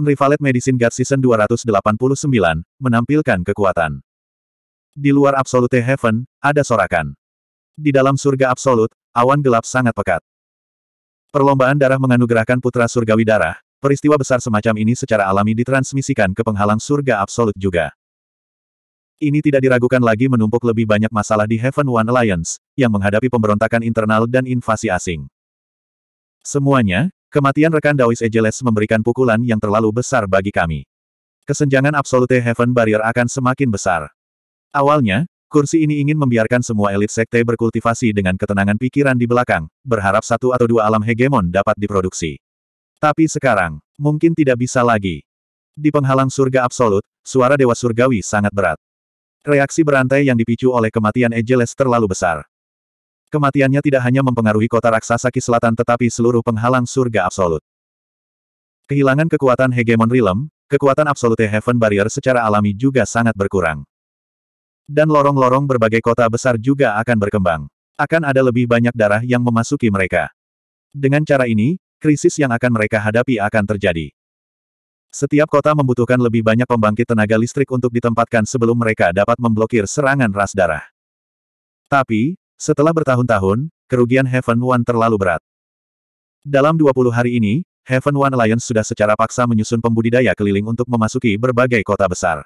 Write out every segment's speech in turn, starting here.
Unrivaled Medicine God Season 289, menampilkan kekuatan. Di luar Absolute Heaven, ada sorakan. Di dalam surga absolut, awan gelap sangat pekat. Perlombaan darah menganugerahkan putra surgawi darah, peristiwa besar semacam ini secara alami ditransmisikan ke penghalang surga absolut juga. Ini tidak diragukan lagi menumpuk lebih banyak masalah di Heaven One Alliance, yang menghadapi pemberontakan internal dan invasi asing. Semuanya, Kematian rekan Daois Ejeles memberikan pukulan yang terlalu besar bagi kami. Kesenjangan absolute Heaven Barrier akan semakin besar. Awalnya, kursi ini ingin membiarkan semua elit sekte berkultivasi dengan ketenangan pikiran di belakang, berharap satu atau dua alam hegemon dapat diproduksi. Tapi sekarang, mungkin tidak bisa lagi. Di penghalang surga absolut, suara Dewa Surgawi sangat berat. Reaksi berantai yang dipicu oleh kematian Ejeles terlalu besar. Kematiannya tidak hanya mempengaruhi kota raksasa Ki tetapi seluruh penghalang surga absolut. Kehilangan kekuatan hegemon realm, kekuatan absolute heaven barrier secara alami juga sangat berkurang. Dan lorong-lorong berbagai kota besar juga akan berkembang. Akan ada lebih banyak darah yang memasuki mereka. Dengan cara ini, krisis yang akan mereka hadapi akan terjadi. Setiap kota membutuhkan lebih banyak pembangkit tenaga listrik untuk ditempatkan sebelum mereka dapat memblokir serangan ras darah. Tapi, setelah bertahun-tahun, kerugian Heaven One terlalu berat. Dalam 20 hari ini, Heaven One Alliance sudah secara paksa menyusun pembudidaya keliling untuk memasuki berbagai kota besar.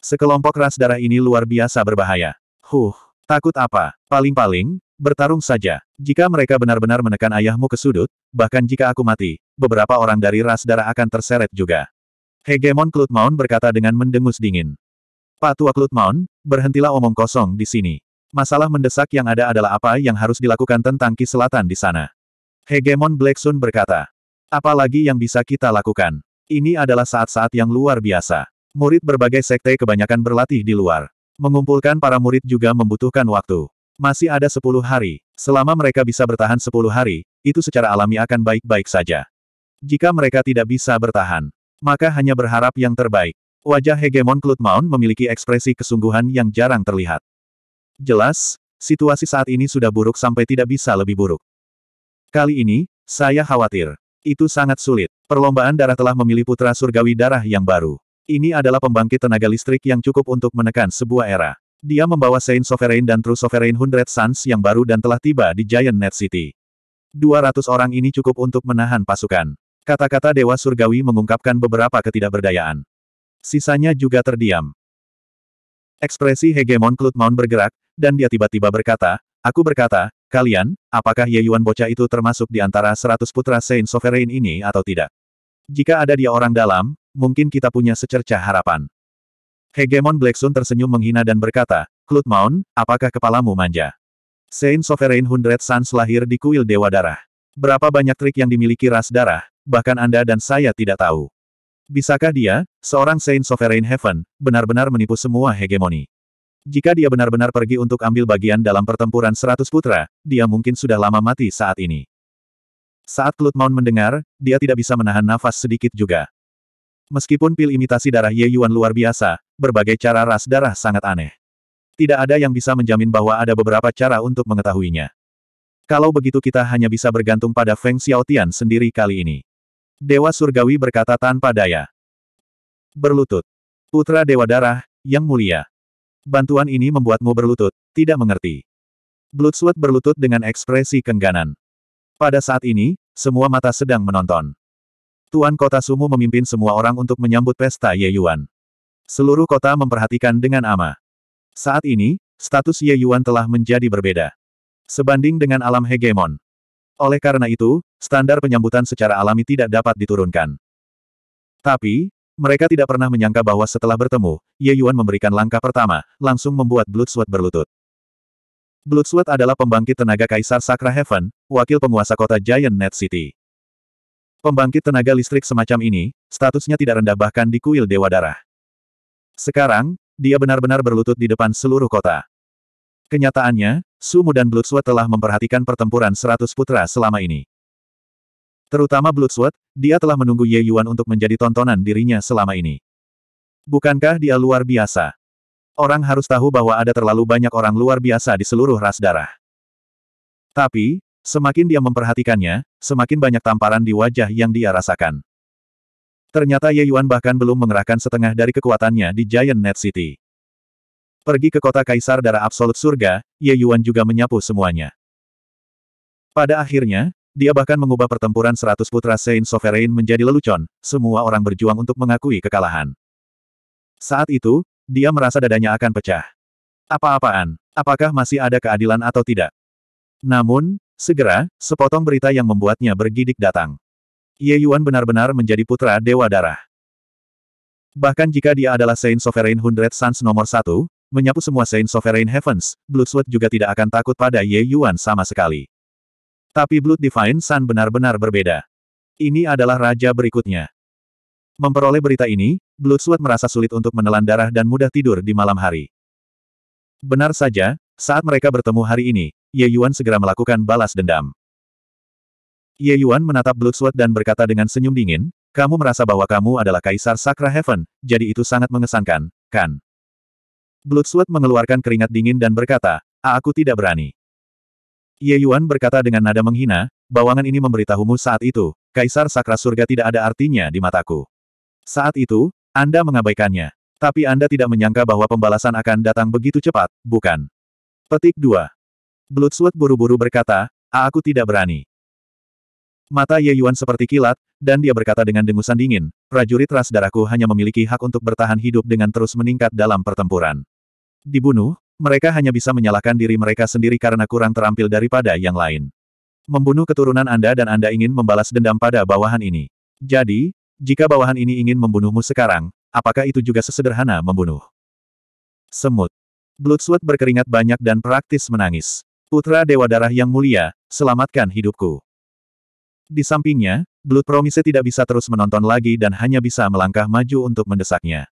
Sekelompok ras darah ini luar biasa berbahaya. Huh, takut apa? Paling-paling, bertarung saja. Jika mereka benar-benar menekan ayahmu ke sudut, bahkan jika aku mati, beberapa orang dari ras darah akan terseret juga. Hegemon Klutmaun berkata dengan mendengus dingin. Patua Tua berhentilah omong kosong di sini. Masalah mendesak yang ada adalah apa yang harus dilakukan tentang Ki Selatan di sana. Hegemon Black Sun berkata, apalagi yang bisa kita lakukan? Ini adalah saat-saat yang luar biasa. Murid berbagai sekte kebanyakan berlatih di luar. Mengumpulkan para murid juga membutuhkan waktu. Masih ada 10 hari. Selama mereka bisa bertahan 10 hari, itu secara alami akan baik-baik saja. Jika mereka tidak bisa bertahan, maka hanya berharap yang terbaik. Wajah hegemon Klutmaun memiliki ekspresi kesungguhan yang jarang terlihat. Jelas, situasi saat ini sudah buruk sampai tidak bisa lebih buruk. Kali ini, saya khawatir. Itu sangat sulit. Perlombaan darah telah memilih putra surgawi darah yang baru. Ini adalah pembangkit tenaga listrik yang cukup untuk menekan sebuah era. Dia membawa Saint Sovereign dan True Sovereign Hundred Suns yang baru dan telah tiba di Giant Net City. 200 orang ini cukup untuk menahan pasukan. Kata-kata Dewa Surgawi mengungkapkan beberapa ketidakberdayaan. Sisanya juga terdiam. Ekspresi hegemon Cloudmount bergerak, dan dia tiba-tiba berkata, Aku berkata, kalian, apakah Ye Yuan bocah itu termasuk di antara seratus putra Saint Sovereign ini atau tidak? Jika ada dia orang dalam, mungkin kita punya secerca harapan. Hegemon Black Sun tersenyum menghina dan berkata, Klut Maun, apakah kepalamu manja? Saint Sovereign Hundred Suns lahir di kuil Dewa Darah. Berapa banyak trik yang dimiliki ras darah, bahkan Anda dan saya tidak tahu. Bisakah dia, seorang Saint Sovereign Heaven, benar-benar menipu semua hegemoni? Jika dia benar-benar pergi untuk ambil bagian dalam pertempuran seratus putra, dia mungkin sudah lama mati saat ini. Saat Klut Mount mendengar, dia tidak bisa menahan nafas sedikit juga. Meskipun pil imitasi darah Ye Yuan luar biasa, berbagai cara ras darah sangat aneh. Tidak ada yang bisa menjamin bahwa ada beberapa cara untuk mengetahuinya. Kalau begitu kita hanya bisa bergantung pada Feng Xiaotian sendiri kali ini. Dewa Surgawi berkata tanpa daya. Berlutut. Putra Dewa Darah, Yang Mulia. Bantuan ini membuatmu berlutut, tidak mengerti. Bloodsweat berlutut dengan ekspresi kengganan. Pada saat ini, semua mata sedang menonton. Tuan Kota Sumu memimpin semua orang untuk menyambut pesta Ye Yuan. Seluruh kota memperhatikan dengan ama. Saat ini, status Ye Yuan telah menjadi berbeda. Sebanding dengan alam hegemon. Oleh karena itu, standar penyambutan secara alami tidak dapat diturunkan. Tapi, mereka tidak pernah menyangka bahwa setelah bertemu, Ye Yuan memberikan langkah pertama, langsung membuat Bloodsword berlutut. Bloodsword adalah pembangkit tenaga Kaisar Sakra Heaven, wakil penguasa kota Giant Net City. Pembangkit tenaga listrik semacam ini, statusnya tidak rendah bahkan di kuil Dewa Darah. Sekarang, dia benar-benar berlutut di depan seluruh kota. Kenyataannya, Sumu dan Bloodsword telah memperhatikan pertempuran seratus putra selama ini. Terutama Bloodsword, dia telah menunggu Ye Yuan untuk menjadi tontonan dirinya selama ini. Bukankah dia luar biasa? Orang harus tahu bahwa ada terlalu banyak orang luar biasa di seluruh ras darah. Tapi, semakin dia memperhatikannya, semakin banyak tamparan di wajah yang dia rasakan. Ternyata Ye Yuan bahkan belum mengerahkan setengah dari kekuatannya di Giant Net City. Pergi ke kota Kaisar Darah Absolut Surga, Ye Yuan juga menyapu semuanya. Pada akhirnya, dia bahkan mengubah pertempuran seratus putra Saint Sovereign menjadi lelucon, semua orang berjuang untuk mengakui kekalahan. Saat itu, dia merasa dadanya akan pecah. Apa-apaan? Apakah masih ada keadilan atau tidak? Namun, segera, sepotong berita yang membuatnya bergidik datang. Ye Yuan benar-benar menjadi putra Dewa Darah. Bahkan jika dia adalah Saint Sovereign Hundred Suns nomor satu, menyapu semua Saint Sovereign Heavens, Bloodsweat juga tidak akan takut pada Ye Yuan sama sekali. Tapi Blood Divine Sun benar-benar berbeda. Ini adalah raja berikutnya. Memperoleh berita ini, Blood Sword merasa sulit untuk menelan darah dan mudah tidur di malam hari. Benar saja, saat mereka bertemu hari ini, Ye Yuan segera melakukan balas dendam. Ye Yuan menatap Blood Sword dan berkata dengan senyum dingin, kamu merasa bahwa kamu adalah Kaisar Sakra Heaven, jadi itu sangat mengesankan, kan? Blood Sword mengeluarkan keringat dingin dan berkata, ah, aku tidak berani. Ye Yuan berkata dengan nada menghina, bawangan ini memberitahumu saat itu, Kaisar Sakra Surga tidak ada artinya di mataku. Saat itu, Anda mengabaikannya. Tapi Anda tidak menyangka bahwa pembalasan akan datang begitu cepat, bukan? Petik 2. Bloodsword buru-buru berkata, aku tidak berani. Mata Ye Yuan seperti kilat, dan dia berkata dengan dengusan dingin, prajurit ras darahku hanya memiliki hak untuk bertahan hidup dengan terus meningkat dalam pertempuran. Dibunuh, mereka hanya bisa menyalahkan diri mereka sendiri karena kurang terampil daripada yang lain. Membunuh keturunan Anda dan Anda ingin membalas dendam pada bawahan ini. Jadi, jika bawahan ini ingin membunuhmu sekarang, apakah itu juga sesederhana membunuh? Semut. Bloodsweat berkeringat banyak dan praktis menangis. Putra Dewa Darah yang mulia, selamatkan hidupku. Di sampingnya, Blood Promise tidak bisa terus menonton lagi dan hanya bisa melangkah maju untuk mendesaknya.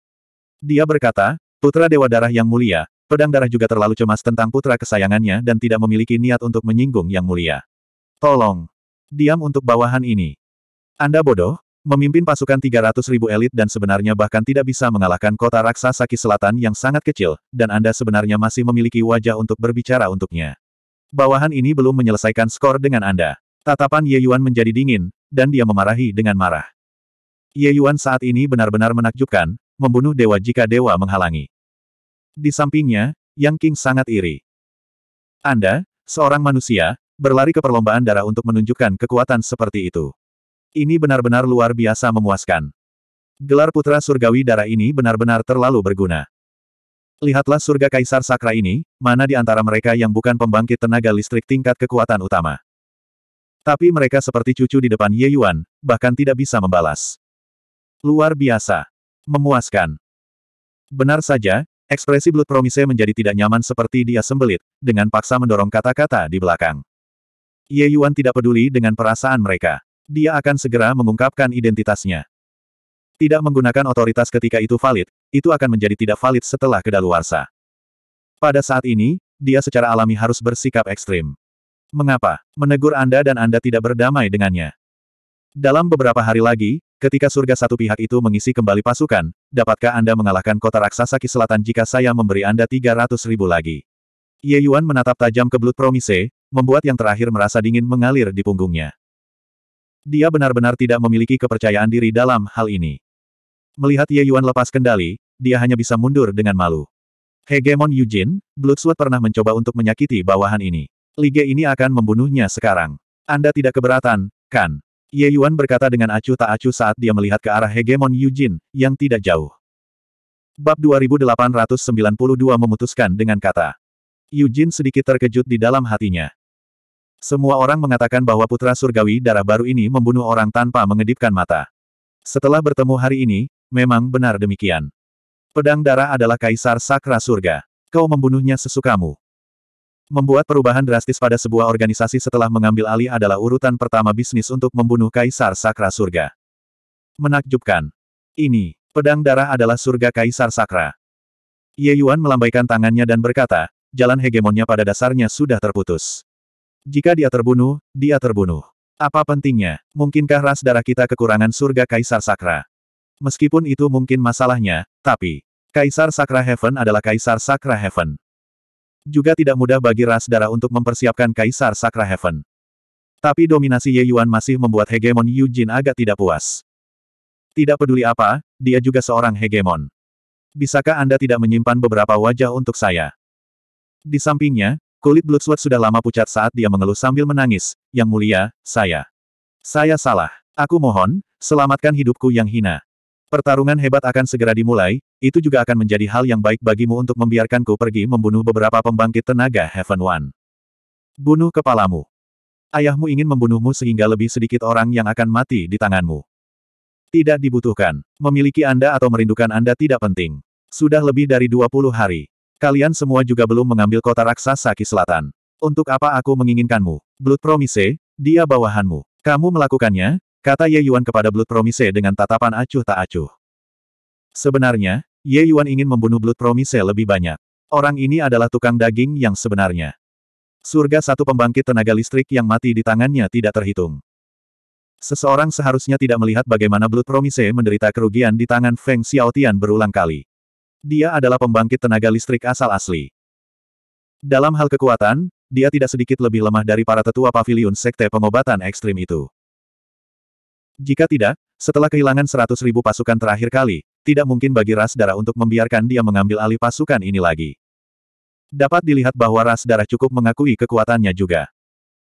Dia berkata, Putra Dewa Darah yang mulia, Pedang darah juga terlalu cemas tentang putra kesayangannya dan tidak memiliki niat untuk menyinggung yang mulia. Tolong! Diam untuk bawahan ini. Anda bodoh? Memimpin pasukan 300 ribu elit dan sebenarnya bahkan tidak bisa mengalahkan kota raksasa Ki Selatan yang sangat kecil, dan Anda sebenarnya masih memiliki wajah untuk berbicara untuknya. Bawahan ini belum menyelesaikan skor dengan Anda. Tatapan Ye Yuan menjadi dingin, dan dia memarahi dengan marah. Ye Yuan saat ini benar-benar menakjubkan, membunuh dewa jika dewa menghalangi. Di sampingnya, Yang King sangat iri. Anda, seorang manusia, berlari ke perlombaan darah untuk menunjukkan kekuatan seperti itu. Ini benar-benar luar biasa memuaskan. Gelar putra surgawi darah ini benar-benar terlalu berguna. Lihatlah surga kaisar sakra ini, mana di antara mereka yang bukan pembangkit tenaga listrik tingkat kekuatan utama. Tapi mereka seperti cucu di depan Ye Yuan, bahkan tidak bisa membalas. Luar biasa. Memuaskan. Benar saja, Ekspresi Blood Promise menjadi tidak nyaman seperti dia sembelit, dengan paksa mendorong kata-kata di belakang. Ye Yuan tidak peduli dengan perasaan mereka. Dia akan segera mengungkapkan identitasnya. Tidak menggunakan otoritas ketika itu valid, itu akan menjadi tidak valid setelah kedaluarsa. Pada saat ini, dia secara alami harus bersikap ekstrim. Mengapa? Menegur Anda dan Anda tidak berdamai dengannya. Dalam beberapa hari lagi, Ketika surga satu pihak itu mengisi kembali pasukan, dapatkah Anda mengalahkan kota raksasa Ki Selatan jika saya memberi Anda 300 ribu lagi? Ye Yuan menatap tajam ke belut Promise, membuat yang terakhir merasa dingin mengalir di punggungnya. Dia benar-benar tidak memiliki kepercayaan diri dalam hal ini. Melihat Ye Yuan lepas kendali, dia hanya bisa mundur dengan malu. Hegemon Yujin, Bloodsword pernah mencoba untuk menyakiti bawahan ini. Liga ini akan membunuhnya sekarang. Anda tidak keberatan, kan? Ye Yuan berkata dengan acuh tak acuh saat dia melihat ke arah hegemon Yujin, yang tidak jauh. Bab 2892 memutuskan dengan kata. Yujin sedikit terkejut di dalam hatinya. Semua orang mengatakan bahwa putra surgawi darah baru ini membunuh orang tanpa mengedipkan mata. Setelah bertemu hari ini, memang benar demikian. Pedang darah adalah kaisar sakra surga. Kau membunuhnya sesukamu. Membuat perubahan drastis pada sebuah organisasi setelah mengambil alih adalah urutan pertama bisnis untuk membunuh Kaisar Sakra Surga. Menakjubkan. Ini, pedang darah adalah surga Kaisar Sakra. Ye Yuan melambaikan tangannya dan berkata, jalan hegemonnya pada dasarnya sudah terputus. Jika dia terbunuh, dia terbunuh. Apa pentingnya? Mungkinkah ras darah kita kekurangan surga Kaisar Sakra? Meskipun itu mungkin masalahnya, tapi Kaisar Sakra Heaven adalah Kaisar Sakra Heaven. Juga tidak mudah bagi ras darah untuk mempersiapkan Kaisar Sakra Heaven. Tapi dominasi Ye Yuan masih membuat hegemon Yu Jin agak tidak puas. Tidak peduli apa, dia juga seorang hegemon. Bisakah Anda tidak menyimpan beberapa wajah untuk saya? Di sampingnya, kulit Bloodsword sudah lama pucat saat dia mengeluh sambil menangis, Yang mulia, saya. Saya salah. Aku mohon, selamatkan hidupku yang hina. Pertarungan hebat akan segera dimulai, itu juga akan menjadi hal yang baik bagimu untuk membiarkanku pergi membunuh beberapa pembangkit tenaga Heaven One. Bunuh kepalamu. Ayahmu ingin membunuhmu sehingga lebih sedikit orang yang akan mati di tanganmu. Tidak dibutuhkan. Memiliki Anda atau merindukan Anda tidak penting. Sudah lebih dari 20 hari. Kalian semua juga belum mengambil kota raksasa Ki Selatan. Untuk apa aku menginginkanmu? Blood Promise, dia bawahanmu. Kamu melakukannya, Kata Ye Yuan kepada Blood Promise dengan tatapan acuh tak acuh. Sebenarnya, Ye Yuan ingin membunuh Blood Promise lebih banyak. Orang ini adalah tukang daging yang sebenarnya. Surga satu pembangkit tenaga listrik yang mati di tangannya tidak terhitung. Seseorang seharusnya tidak melihat bagaimana Blood Promise menderita kerugian di tangan Feng Xiaotian berulang kali. Dia adalah pembangkit tenaga listrik asal asli. Dalam hal kekuatan, dia tidak sedikit lebih lemah dari para tetua pavilion sekte pengobatan ekstrim itu. Jika tidak, setelah kehilangan seratus ribu pasukan terakhir kali, tidak mungkin bagi ras darah untuk membiarkan dia mengambil alih pasukan ini lagi. Dapat dilihat bahwa ras darah cukup mengakui kekuatannya juga.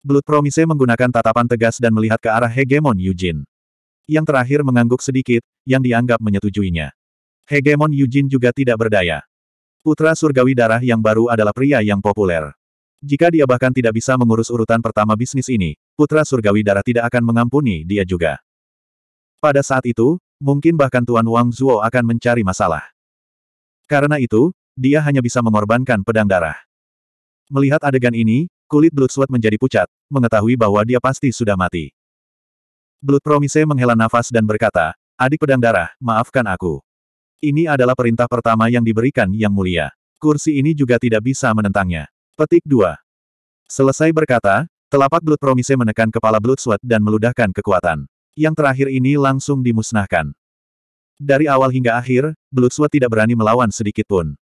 Blood Promise menggunakan tatapan tegas dan melihat ke arah hegemon Yujin. Yang terakhir mengangguk sedikit, yang dianggap menyetujuinya. Hegemon Yujin juga tidak berdaya. Putra surgawi darah yang baru adalah pria yang populer. Jika dia bahkan tidak bisa mengurus urutan pertama bisnis ini, putra surgawi darah tidak akan mengampuni dia juga. Pada saat itu, mungkin bahkan Tuan Wang Zuo akan mencari masalah. Karena itu, dia hanya bisa mengorbankan pedang darah. Melihat adegan ini, kulit Bloodsword menjadi pucat, mengetahui bahwa dia pasti sudah mati. Blood Promise menghela nafas dan berkata, Adik pedang darah, maafkan aku. Ini adalah perintah pertama yang diberikan Yang Mulia. Kursi ini juga tidak bisa menentangnya. Petik 2. Selesai berkata, telapak Blood Promise menekan kepala Blood Sweat dan meludahkan kekuatan yang terakhir ini langsung dimusnahkan. Dari awal hingga akhir, Blutswa tidak berani melawan sedikitpun.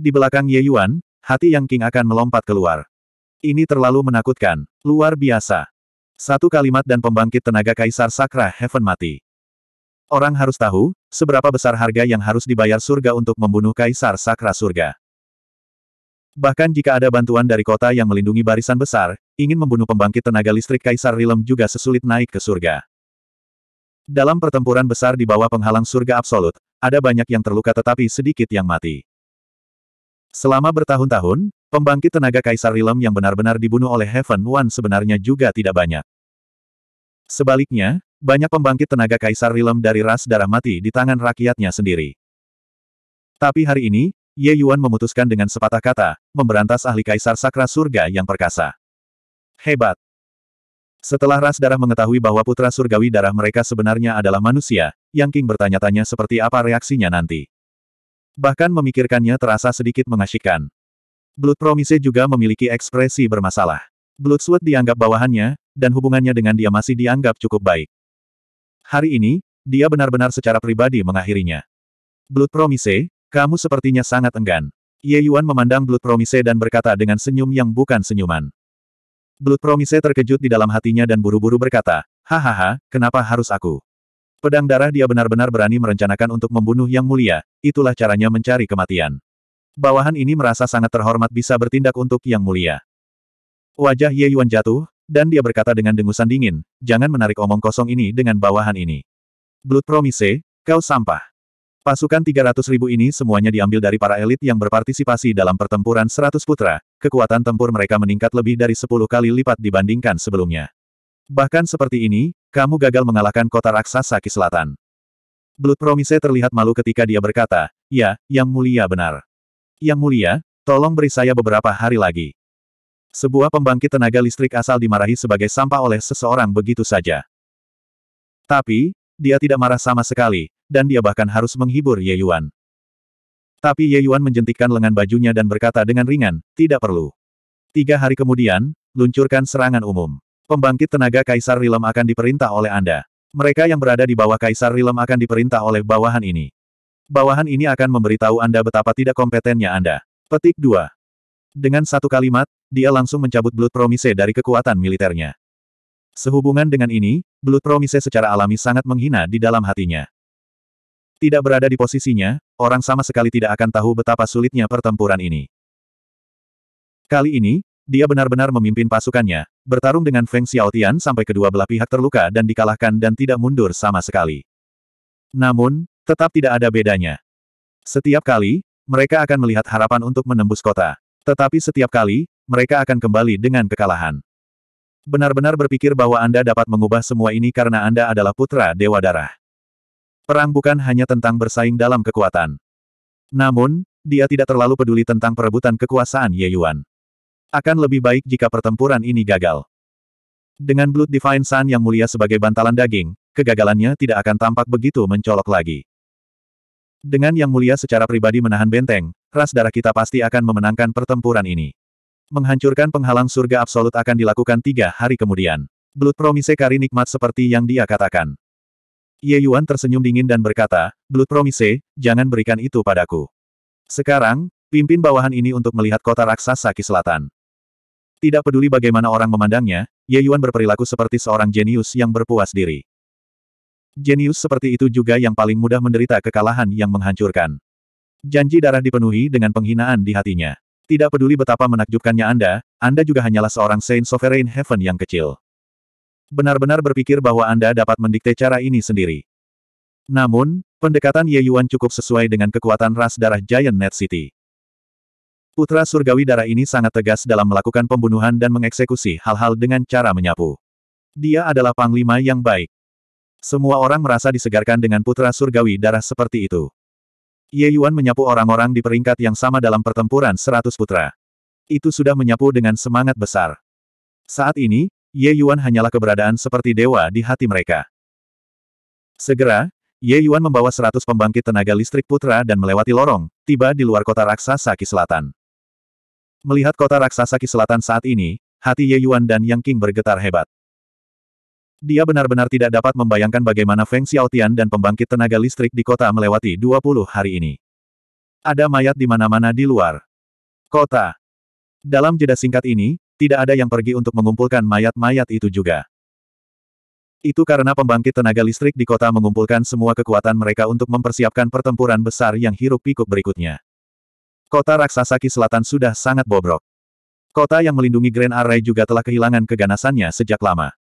Di belakang Ye Yuan, hati Yang King akan melompat keluar. Ini terlalu menakutkan, luar biasa. Satu kalimat dan pembangkit tenaga Kaisar Sakra Heaven mati. Orang harus tahu, seberapa besar harga yang harus dibayar surga untuk membunuh Kaisar Sakra surga. Bahkan jika ada bantuan dari kota yang melindungi barisan besar, ingin membunuh pembangkit tenaga listrik Kaisar Rilem juga sesulit naik ke surga. Dalam pertempuran besar di bawah penghalang surga absolut, ada banyak yang terluka tetapi sedikit yang mati. Selama bertahun-tahun, pembangkit tenaga Kaisar Rilem yang benar-benar dibunuh oleh Heaven One sebenarnya juga tidak banyak. Sebaliknya, banyak pembangkit tenaga Kaisar Rilem dari ras darah mati di tangan rakyatnya sendiri. Tapi hari ini, Ye Yuan memutuskan dengan sepatah kata, memberantas ahli Kaisar Sakra Surga yang perkasa. Hebat! Setelah ras darah mengetahui bahwa putra surgawi darah mereka sebenarnya adalah manusia, Yang King bertanya-tanya seperti apa reaksinya nanti. Bahkan memikirkannya terasa sedikit mengasyikkan. Blood Promise juga memiliki ekspresi bermasalah. Blood Sweat dianggap bawahannya, dan hubungannya dengan dia masih dianggap cukup baik. Hari ini, dia benar-benar secara pribadi mengakhirinya. Blood Promise, kamu sepertinya sangat enggan. Ye Yuan memandang Blood Promise dan berkata dengan senyum yang bukan senyuman. Blood Promise terkejut di dalam hatinya dan buru-buru berkata, Hahaha, kenapa harus aku? Pedang darah dia benar-benar berani merencanakan untuk membunuh yang mulia, itulah caranya mencari kematian. Bawahan ini merasa sangat terhormat bisa bertindak untuk yang mulia. Wajah Ye Yuan jatuh, dan dia berkata dengan dengusan dingin, jangan menarik omong kosong ini dengan bawahan ini. Blood Promise, kau sampah. Pasukan 300 ribu ini semuanya diambil dari para elit yang berpartisipasi dalam pertempuran 100 putra, kekuatan tempur mereka meningkat lebih dari 10 kali lipat dibandingkan sebelumnya. Bahkan seperti ini, kamu gagal mengalahkan kota raksasa Ki Selatan. Blood Promise terlihat malu ketika dia berkata, Ya, Yang Mulia benar. Yang Mulia, tolong beri saya beberapa hari lagi. Sebuah pembangkit tenaga listrik asal dimarahi sebagai sampah oleh seseorang begitu saja. Tapi, dia tidak marah sama sekali, dan dia bahkan harus menghibur Ye Yuan. Tapi Ye Yuan menjentikkan lengan bajunya dan berkata dengan ringan, tidak perlu. Tiga hari kemudian, luncurkan serangan umum. Pembangkit tenaga Kaisar Rilem akan diperintah oleh Anda. Mereka yang berada di bawah Kaisar Rilem akan diperintah oleh bawahan ini. Bawahan ini akan memberitahu Anda betapa tidak kompetennya Anda. Petik 2. Dengan satu kalimat, dia langsung mencabut Blood Promise dari kekuatan militernya. Sehubungan dengan ini, Blood Promise secara alami sangat menghina di dalam hatinya. Tidak berada di posisinya, orang sama sekali tidak akan tahu betapa sulitnya pertempuran ini. Kali ini, dia benar-benar memimpin pasukannya, bertarung dengan Feng Xiaotian sampai kedua belah pihak terluka dan dikalahkan dan tidak mundur sama sekali. Namun, tetap tidak ada bedanya. Setiap kali, mereka akan melihat harapan untuk menembus kota. Tetapi setiap kali, mereka akan kembali dengan kekalahan benar-benar berpikir bahwa Anda dapat mengubah semua ini karena Anda adalah putra Dewa Darah. Perang bukan hanya tentang bersaing dalam kekuatan. Namun, dia tidak terlalu peduli tentang perebutan kekuasaan Ye Yuan. Akan lebih baik jika pertempuran ini gagal. Dengan Blood Divine Sun yang mulia sebagai bantalan daging, kegagalannya tidak akan tampak begitu mencolok lagi. Dengan yang mulia secara pribadi menahan benteng, ras darah kita pasti akan memenangkan pertempuran ini. Menghancurkan penghalang surga absolut akan dilakukan tiga hari kemudian. Blood Promise Kari nikmat seperti yang dia katakan. Ye Yuan tersenyum dingin dan berkata, Blood Promise, jangan berikan itu padaku. Sekarang, pimpin bawahan ini untuk melihat kota raksasa Ki Selatan. Tidak peduli bagaimana orang memandangnya, Ye Yuan berperilaku seperti seorang jenius yang berpuas diri. Jenius seperti itu juga yang paling mudah menderita kekalahan yang menghancurkan. Janji darah dipenuhi dengan penghinaan di hatinya. Tidak peduli betapa menakjubkannya Anda, Anda juga hanyalah seorang Saint Sovereign Heaven yang kecil. Benar-benar berpikir bahwa Anda dapat mendikte cara ini sendiri. Namun, pendekatan Ye Yuan cukup sesuai dengan kekuatan ras darah Giant Net City. Putra surgawi darah ini sangat tegas dalam melakukan pembunuhan dan mengeksekusi hal-hal dengan cara menyapu. Dia adalah panglima yang baik. Semua orang merasa disegarkan dengan putra surgawi darah seperti itu. Ye Yuan menyapu orang-orang di peringkat yang sama dalam pertempuran seratus putra. Itu sudah menyapu dengan semangat besar. Saat ini, Ye Yuan hanyalah keberadaan seperti dewa di hati mereka. Segera, Ye Yuan membawa seratus pembangkit tenaga listrik putra dan melewati lorong, tiba di luar kota raksasa Ki Selatan. Melihat kota raksasa Ki Selatan saat ini, hati Ye Yuan dan Yang King bergetar hebat. Dia benar-benar tidak dapat membayangkan bagaimana Feng Xiaotian dan pembangkit tenaga listrik di kota melewati 20 hari ini. Ada mayat di mana-mana di luar kota. Dalam jeda singkat ini, tidak ada yang pergi untuk mengumpulkan mayat-mayat itu juga. Itu karena pembangkit tenaga listrik di kota mengumpulkan semua kekuatan mereka untuk mempersiapkan pertempuran besar yang hiruk-pikuk berikutnya. Kota Raksasa Ki Selatan sudah sangat bobrok. Kota yang melindungi Grand Array juga telah kehilangan keganasannya sejak lama.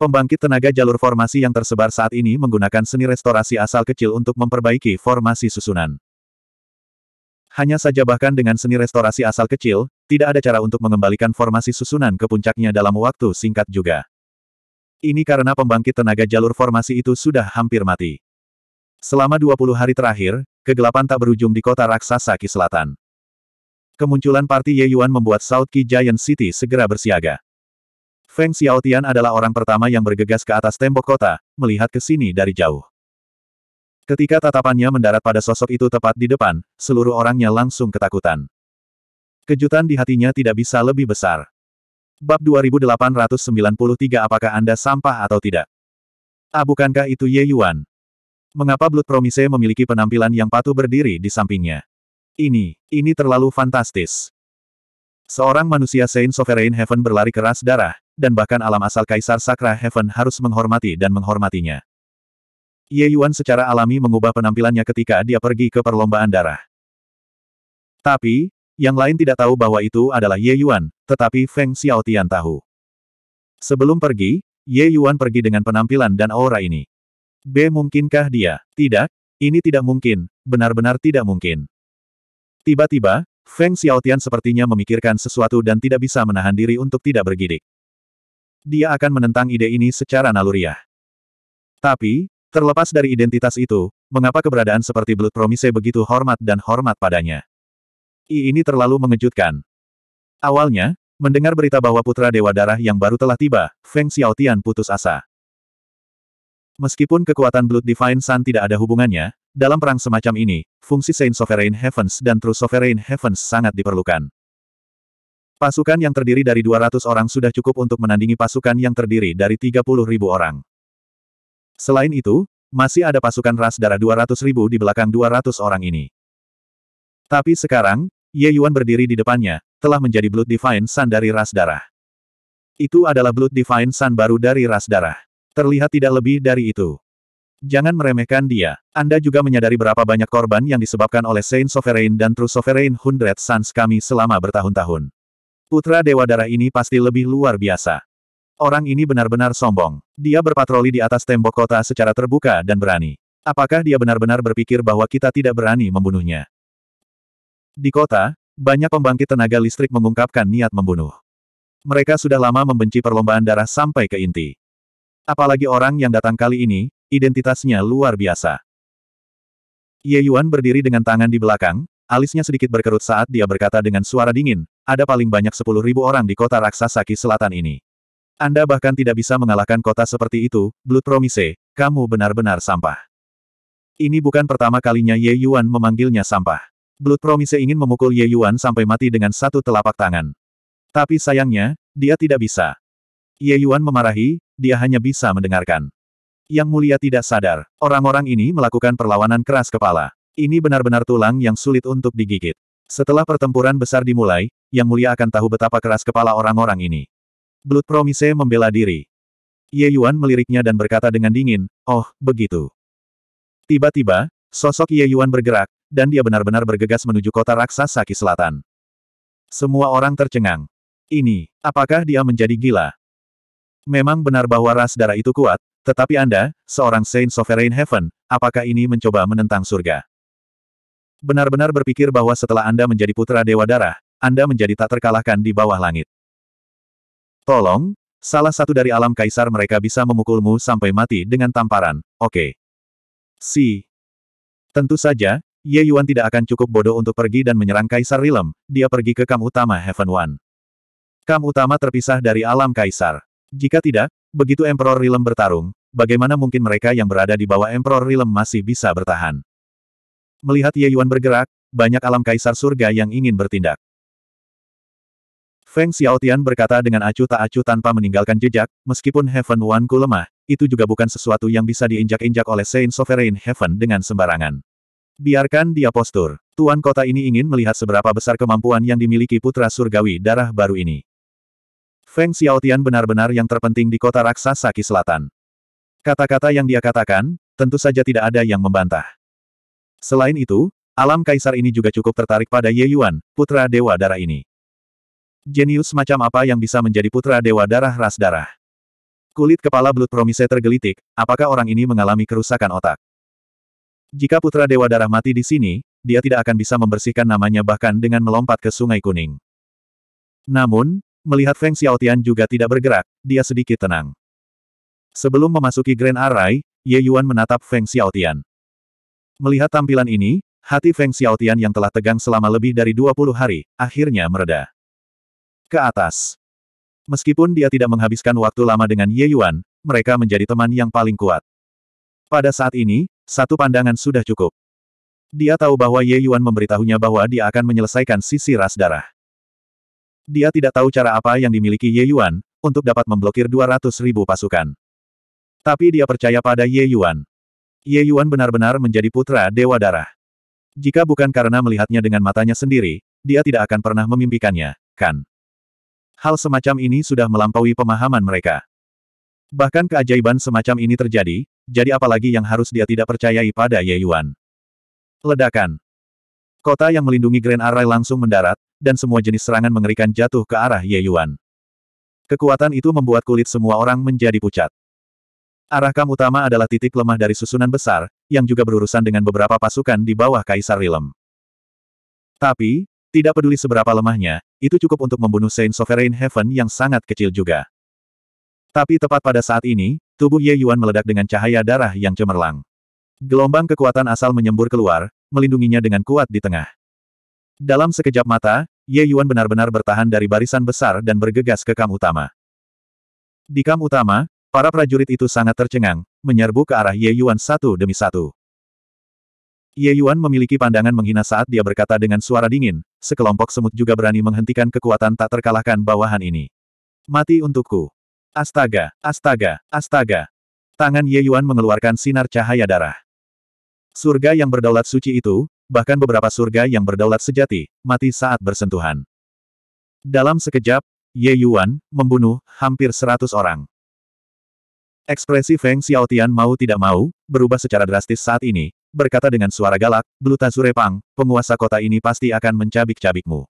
Pembangkit tenaga jalur formasi yang tersebar saat ini menggunakan seni restorasi asal kecil untuk memperbaiki formasi susunan. Hanya saja bahkan dengan seni restorasi asal kecil, tidak ada cara untuk mengembalikan formasi susunan ke puncaknya dalam waktu singkat juga. Ini karena pembangkit tenaga jalur formasi itu sudah hampir mati. Selama 20 hari terakhir, kegelapan tak berujung di kota raksasa Ki Kemunculan parti Ye Yuan membuat South Ki Giant City segera bersiaga. Feng Xiaotian adalah orang pertama yang bergegas ke atas tembok kota, melihat ke sini dari jauh. Ketika tatapannya mendarat pada sosok itu tepat di depan, seluruh orangnya langsung ketakutan. Kejutan di hatinya tidak bisa lebih besar. Bab 2893 Apakah Anda sampah atau tidak? Ah bukankah itu Ye Yuan? Mengapa Blood Promise memiliki penampilan yang patuh berdiri di sampingnya? Ini, ini terlalu fantastis. Seorang manusia Saint Sovereign Heaven berlari keras darah, dan bahkan alam asal Kaisar Sakra Heaven harus menghormati dan menghormatinya. Ye Yuan secara alami mengubah penampilannya ketika dia pergi ke perlombaan darah. Tapi, yang lain tidak tahu bahwa itu adalah Ye Yuan, tetapi Feng Xiaotian tahu. Sebelum pergi, Ye Yuan pergi dengan penampilan dan aura ini. B. Mungkinkah dia? Tidak, ini tidak mungkin, benar-benar tidak mungkin. Tiba-tiba, Feng Xiaotian sepertinya memikirkan sesuatu dan tidak bisa menahan diri untuk tidak bergidik dia akan menentang ide ini secara naluriah. Tapi, terlepas dari identitas itu, mengapa keberadaan seperti Blood Promise begitu hormat dan hormat padanya? I ini terlalu mengejutkan. Awalnya, mendengar berita bahwa putra Dewa Darah yang baru telah tiba, Feng Xiaotian putus asa. Meskipun kekuatan Blood Divine Sun tidak ada hubungannya, dalam perang semacam ini, fungsi Saint Sovereign Heavens dan True Sovereign Heavens sangat diperlukan. Pasukan yang terdiri dari 200 orang sudah cukup untuk menandingi pasukan yang terdiri dari 30 ribu orang. Selain itu, masih ada pasukan ras darah 200 ribu di belakang 200 orang ini. Tapi sekarang, Ye Yuan berdiri di depannya, telah menjadi Blood Divine Sun dari ras darah. Itu adalah Blood Divine Sun baru dari ras darah. Terlihat tidak lebih dari itu. Jangan meremehkan dia. Anda juga menyadari berapa banyak korban yang disebabkan oleh Saint Sovereign dan True Sovereign Hundred Suns kami selama bertahun-tahun. Putra Dewa Darah ini pasti lebih luar biasa. Orang ini benar-benar sombong. Dia berpatroli di atas tembok kota secara terbuka dan berani. Apakah dia benar-benar berpikir bahwa kita tidak berani membunuhnya? Di kota, banyak pembangkit tenaga listrik mengungkapkan niat membunuh. Mereka sudah lama membenci perlombaan darah sampai ke inti. Apalagi orang yang datang kali ini, identitasnya luar biasa. Ye Yuan berdiri dengan tangan di belakang, Alisnya sedikit berkerut saat dia berkata dengan suara dingin, ada paling banyak sepuluh ribu orang di kota raksasa Ki Selatan ini. Anda bahkan tidak bisa mengalahkan kota seperti itu, Blood Promise, kamu benar-benar sampah. Ini bukan pertama kalinya Ye Yuan memanggilnya sampah. Blood Promise ingin memukul Ye Yuan sampai mati dengan satu telapak tangan. Tapi sayangnya, dia tidak bisa. Ye Yuan memarahi, dia hanya bisa mendengarkan. Yang mulia tidak sadar, orang-orang ini melakukan perlawanan keras kepala. Ini benar-benar tulang yang sulit untuk digigit. Setelah pertempuran besar dimulai, Yang Mulia akan tahu betapa keras kepala orang-orang ini. Blood Promise membela diri. Ye Yuan meliriknya dan berkata dengan dingin, Oh, begitu. Tiba-tiba, sosok Ye Yuan bergerak, dan dia benar-benar bergegas menuju kota raksasa Ki Selatan. Semua orang tercengang. Ini, apakah dia menjadi gila? Memang benar bahwa ras darah itu kuat, tetapi Anda, seorang Saint Sovereign Heaven, apakah ini mencoba menentang surga? Benar-benar berpikir bahwa setelah Anda menjadi putra Dewa Darah, Anda menjadi tak terkalahkan di bawah langit. Tolong, salah satu dari alam kaisar mereka bisa memukulmu sampai mati dengan tamparan, oke. Okay. Si. Tentu saja, Ye Yuan tidak akan cukup bodoh untuk pergi dan menyerang Kaisar Rilem, dia pergi ke kam utama Heaven One. Kam utama terpisah dari alam kaisar. Jika tidak, begitu Emperor Rilem bertarung, bagaimana mungkin mereka yang berada di bawah Emperor Rilem masih bisa bertahan? Melihat Ye Yuan bergerak, banyak alam kaisar surga yang ingin bertindak. Feng Xiaotian berkata dengan acuh tak acuh tanpa meninggalkan jejak, meskipun Heaven One Ku lemah, itu juga bukan sesuatu yang bisa diinjak-injak oleh Saint Sovereign Heaven dengan sembarangan. Biarkan dia postur. Tuan kota ini ingin melihat seberapa besar kemampuan yang dimiliki putra surgawi darah baru ini. Feng Xiaotian benar-benar yang terpenting di kota raksasa Ki Selatan. Kata-kata yang dia katakan, tentu saja tidak ada yang membantah. Selain itu, alam kaisar ini juga cukup tertarik pada Ye Yuan, putra dewa darah ini. Jenius macam apa yang bisa menjadi putra dewa darah ras darah? Kulit kepala Blood Promise tergelitik, apakah orang ini mengalami kerusakan otak? Jika putra dewa darah mati di sini, dia tidak akan bisa membersihkan namanya bahkan dengan melompat ke sungai kuning. Namun, melihat Feng Xiaotian juga tidak bergerak, dia sedikit tenang. Sebelum memasuki Grand Array, Ye Yuan menatap Feng Xiaotian. Melihat tampilan ini, hati Feng Xiaotian yang telah tegang selama lebih dari 20 hari, akhirnya mereda. Ke atas. Meskipun dia tidak menghabiskan waktu lama dengan Ye Yuan, mereka menjadi teman yang paling kuat. Pada saat ini, satu pandangan sudah cukup. Dia tahu bahwa Ye Yuan memberitahunya bahwa dia akan menyelesaikan sisi ras darah. Dia tidak tahu cara apa yang dimiliki Ye Yuan, untuk dapat memblokir 200 ribu pasukan. Tapi dia percaya pada Ye Yuan. Ye Yuan benar-benar menjadi putra Dewa Darah. Jika bukan karena melihatnya dengan matanya sendiri, dia tidak akan pernah memimpikannya, kan? Hal semacam ini sudah melampaui pemahaman mereka. Bahkan keajaiban semacam ini terjadi, jadi apalagi yang harus dia tidak percayai pada Ye Yuan. Ledakan. Kota yang melindungi Grand Array langsung mendarat, dan semua jenis serangan mengerikan jatuh ke arah Ye Yuan. Kekuatan itu membuat kulit semua orang menjadi pucat. Arah Kam utama adalah titik lemah dari susunan besar, yang juga berurusan dengan beberapa pasukan di bawah Kaisar Rilem. Tapi, tidak peduli seberapa lemahnya, itu cukup untuk membunuh Saint Sovereign Heaven yang sangat kecil juga. Tapi tepat pada saat ini, tubuh Ye Yuan meledak dengan cahaya darah yang cemerlang. Gelombang kekuatan asal menyembur keluar, melindunginya dengan kuat di tengah. Dalam sekejap mata, Ye Yuan benar-benar bertahan dari barisan besar dan bergegas ke kam utama. Di kam utama, Para prajurit itu sangat tercengang, menyerbu ke arah Ye Yuan satu demi satu. Ye Yuan memiliki pandangan menghina saat dia berkata dengan suara dingin, sekelompok semut juga berani menghentikan kekuatan tak terkalahkan bawahan ini. Mati untukku. Astaga, astaga, astaga. Tangan Ye Yuan mengeluarkan sinar cahaya darah. Surga yang berdaulat suci itu, bahkan beberapa surga yang berdaulat sejati, mati saat bersentuhan. Dalam sekejap, Ye Yuan membunuh hampir seratus orang. Ekspresi Feng Xiaotian mau tidak mau, berubah secara drastis saat ini, berkata dengan suara galak, Bluta Zurepang, penguasa kota ini pasti akan mencabik-cabikmu.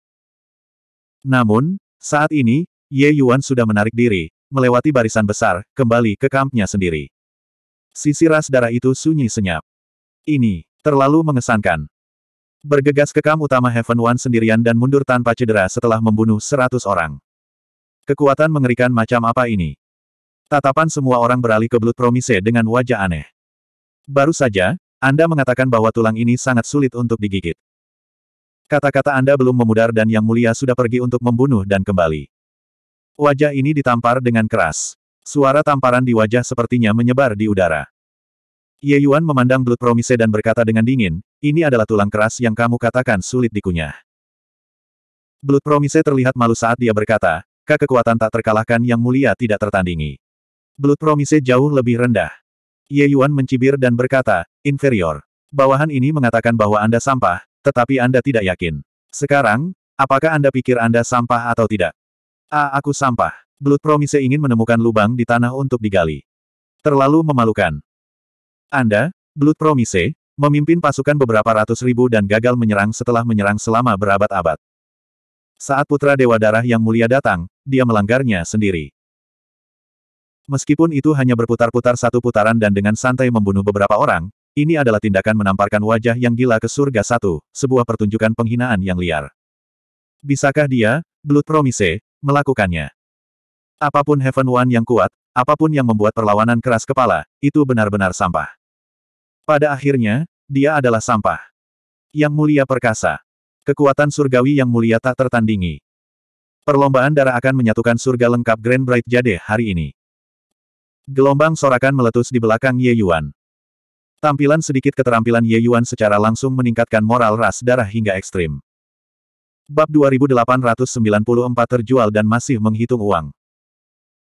Namun, saat ini, Ye Yuan sudah menarik diri, melewati barisan besar, kembali ke kampnya sendiri. Sisi ras darah itu sunyi senyap. Ini, terlalu mengesankan. Bergegas ke kamp utama Heaven One sendirian dan mundur tanpa cedera setelah membunuh seratus orang. Kekuatan mengerikan macam apa ini? Tatapan semua orang beralih ke Blood Promise dengan wajah aneh. Baru saja, Anda mengatakan bahwa tulang ini sangat sulit untuk digigit. Kata-kata Anda belum memudar dan Yang Mulia sudah pergi untuk membunuh dan kembali. Wajah ini ditampar dengan keras. Suara tamparan di wajah sepertinya menyebar di udara. Ye Yuan memandang Blood Promise dan berkata dengan dingin, ini adalah tulang keras yang kamu katakan sulit dikunyah. Blood Promise terlihat malu saat dia berkata, kekuatan tak terkalahkan yang mulia tidak tertandingi. Blood Promise jauh lebih rendah. Ye Yuan mencibir dan berkata, inferior. Bawahan ini mengatakan bahwa Anda sampah, tetapi Anda tidak yakin. Sekarang, apakah Anda pikir Anda sampah atau tidak? A. Ah, aku sampah. Blood Promise ingin menemukan lubang di tanah untuk digali. Terlalu memalukan. Anda, Blood Promise, memimpin pasukan beberapa ratus ribu dan gagal menyerang setelah menyerang selama berabad-abad. Saat putra Dewa Darah yang mulia datang, dia melanggarnya sendiri. Meskipun itu hanya berputar-putar satu putaran dan dengan santai membunuh beberapa orang, ini adalah tindakan menamparkan wajah yang gila ke surga satu, sebuah pertunjukan penghinaan yang liar. Bisakah dia, Blood Promise, melakukannya? Apapun Heaven One yang kuat, apapun yang membuat perlawanan keras kepala, itu benar-benar sampah. Pada akhirnya, dia adalah sampah. Yang mulia perkasa. Kekuatan surgawi yang mulia tak tertandingi. Perlombaan darah akan menyatukan surga lengkap Grand Bright Jade hari ini. Gelombang sorakan meletus di belakang Ye Yuan. Tampilan sedikit keterampilan Ye Yuan secara langsung meningkatkan moral ras darah hingga ekstrim. Bab 2894 terjual dan masih menghitung uang.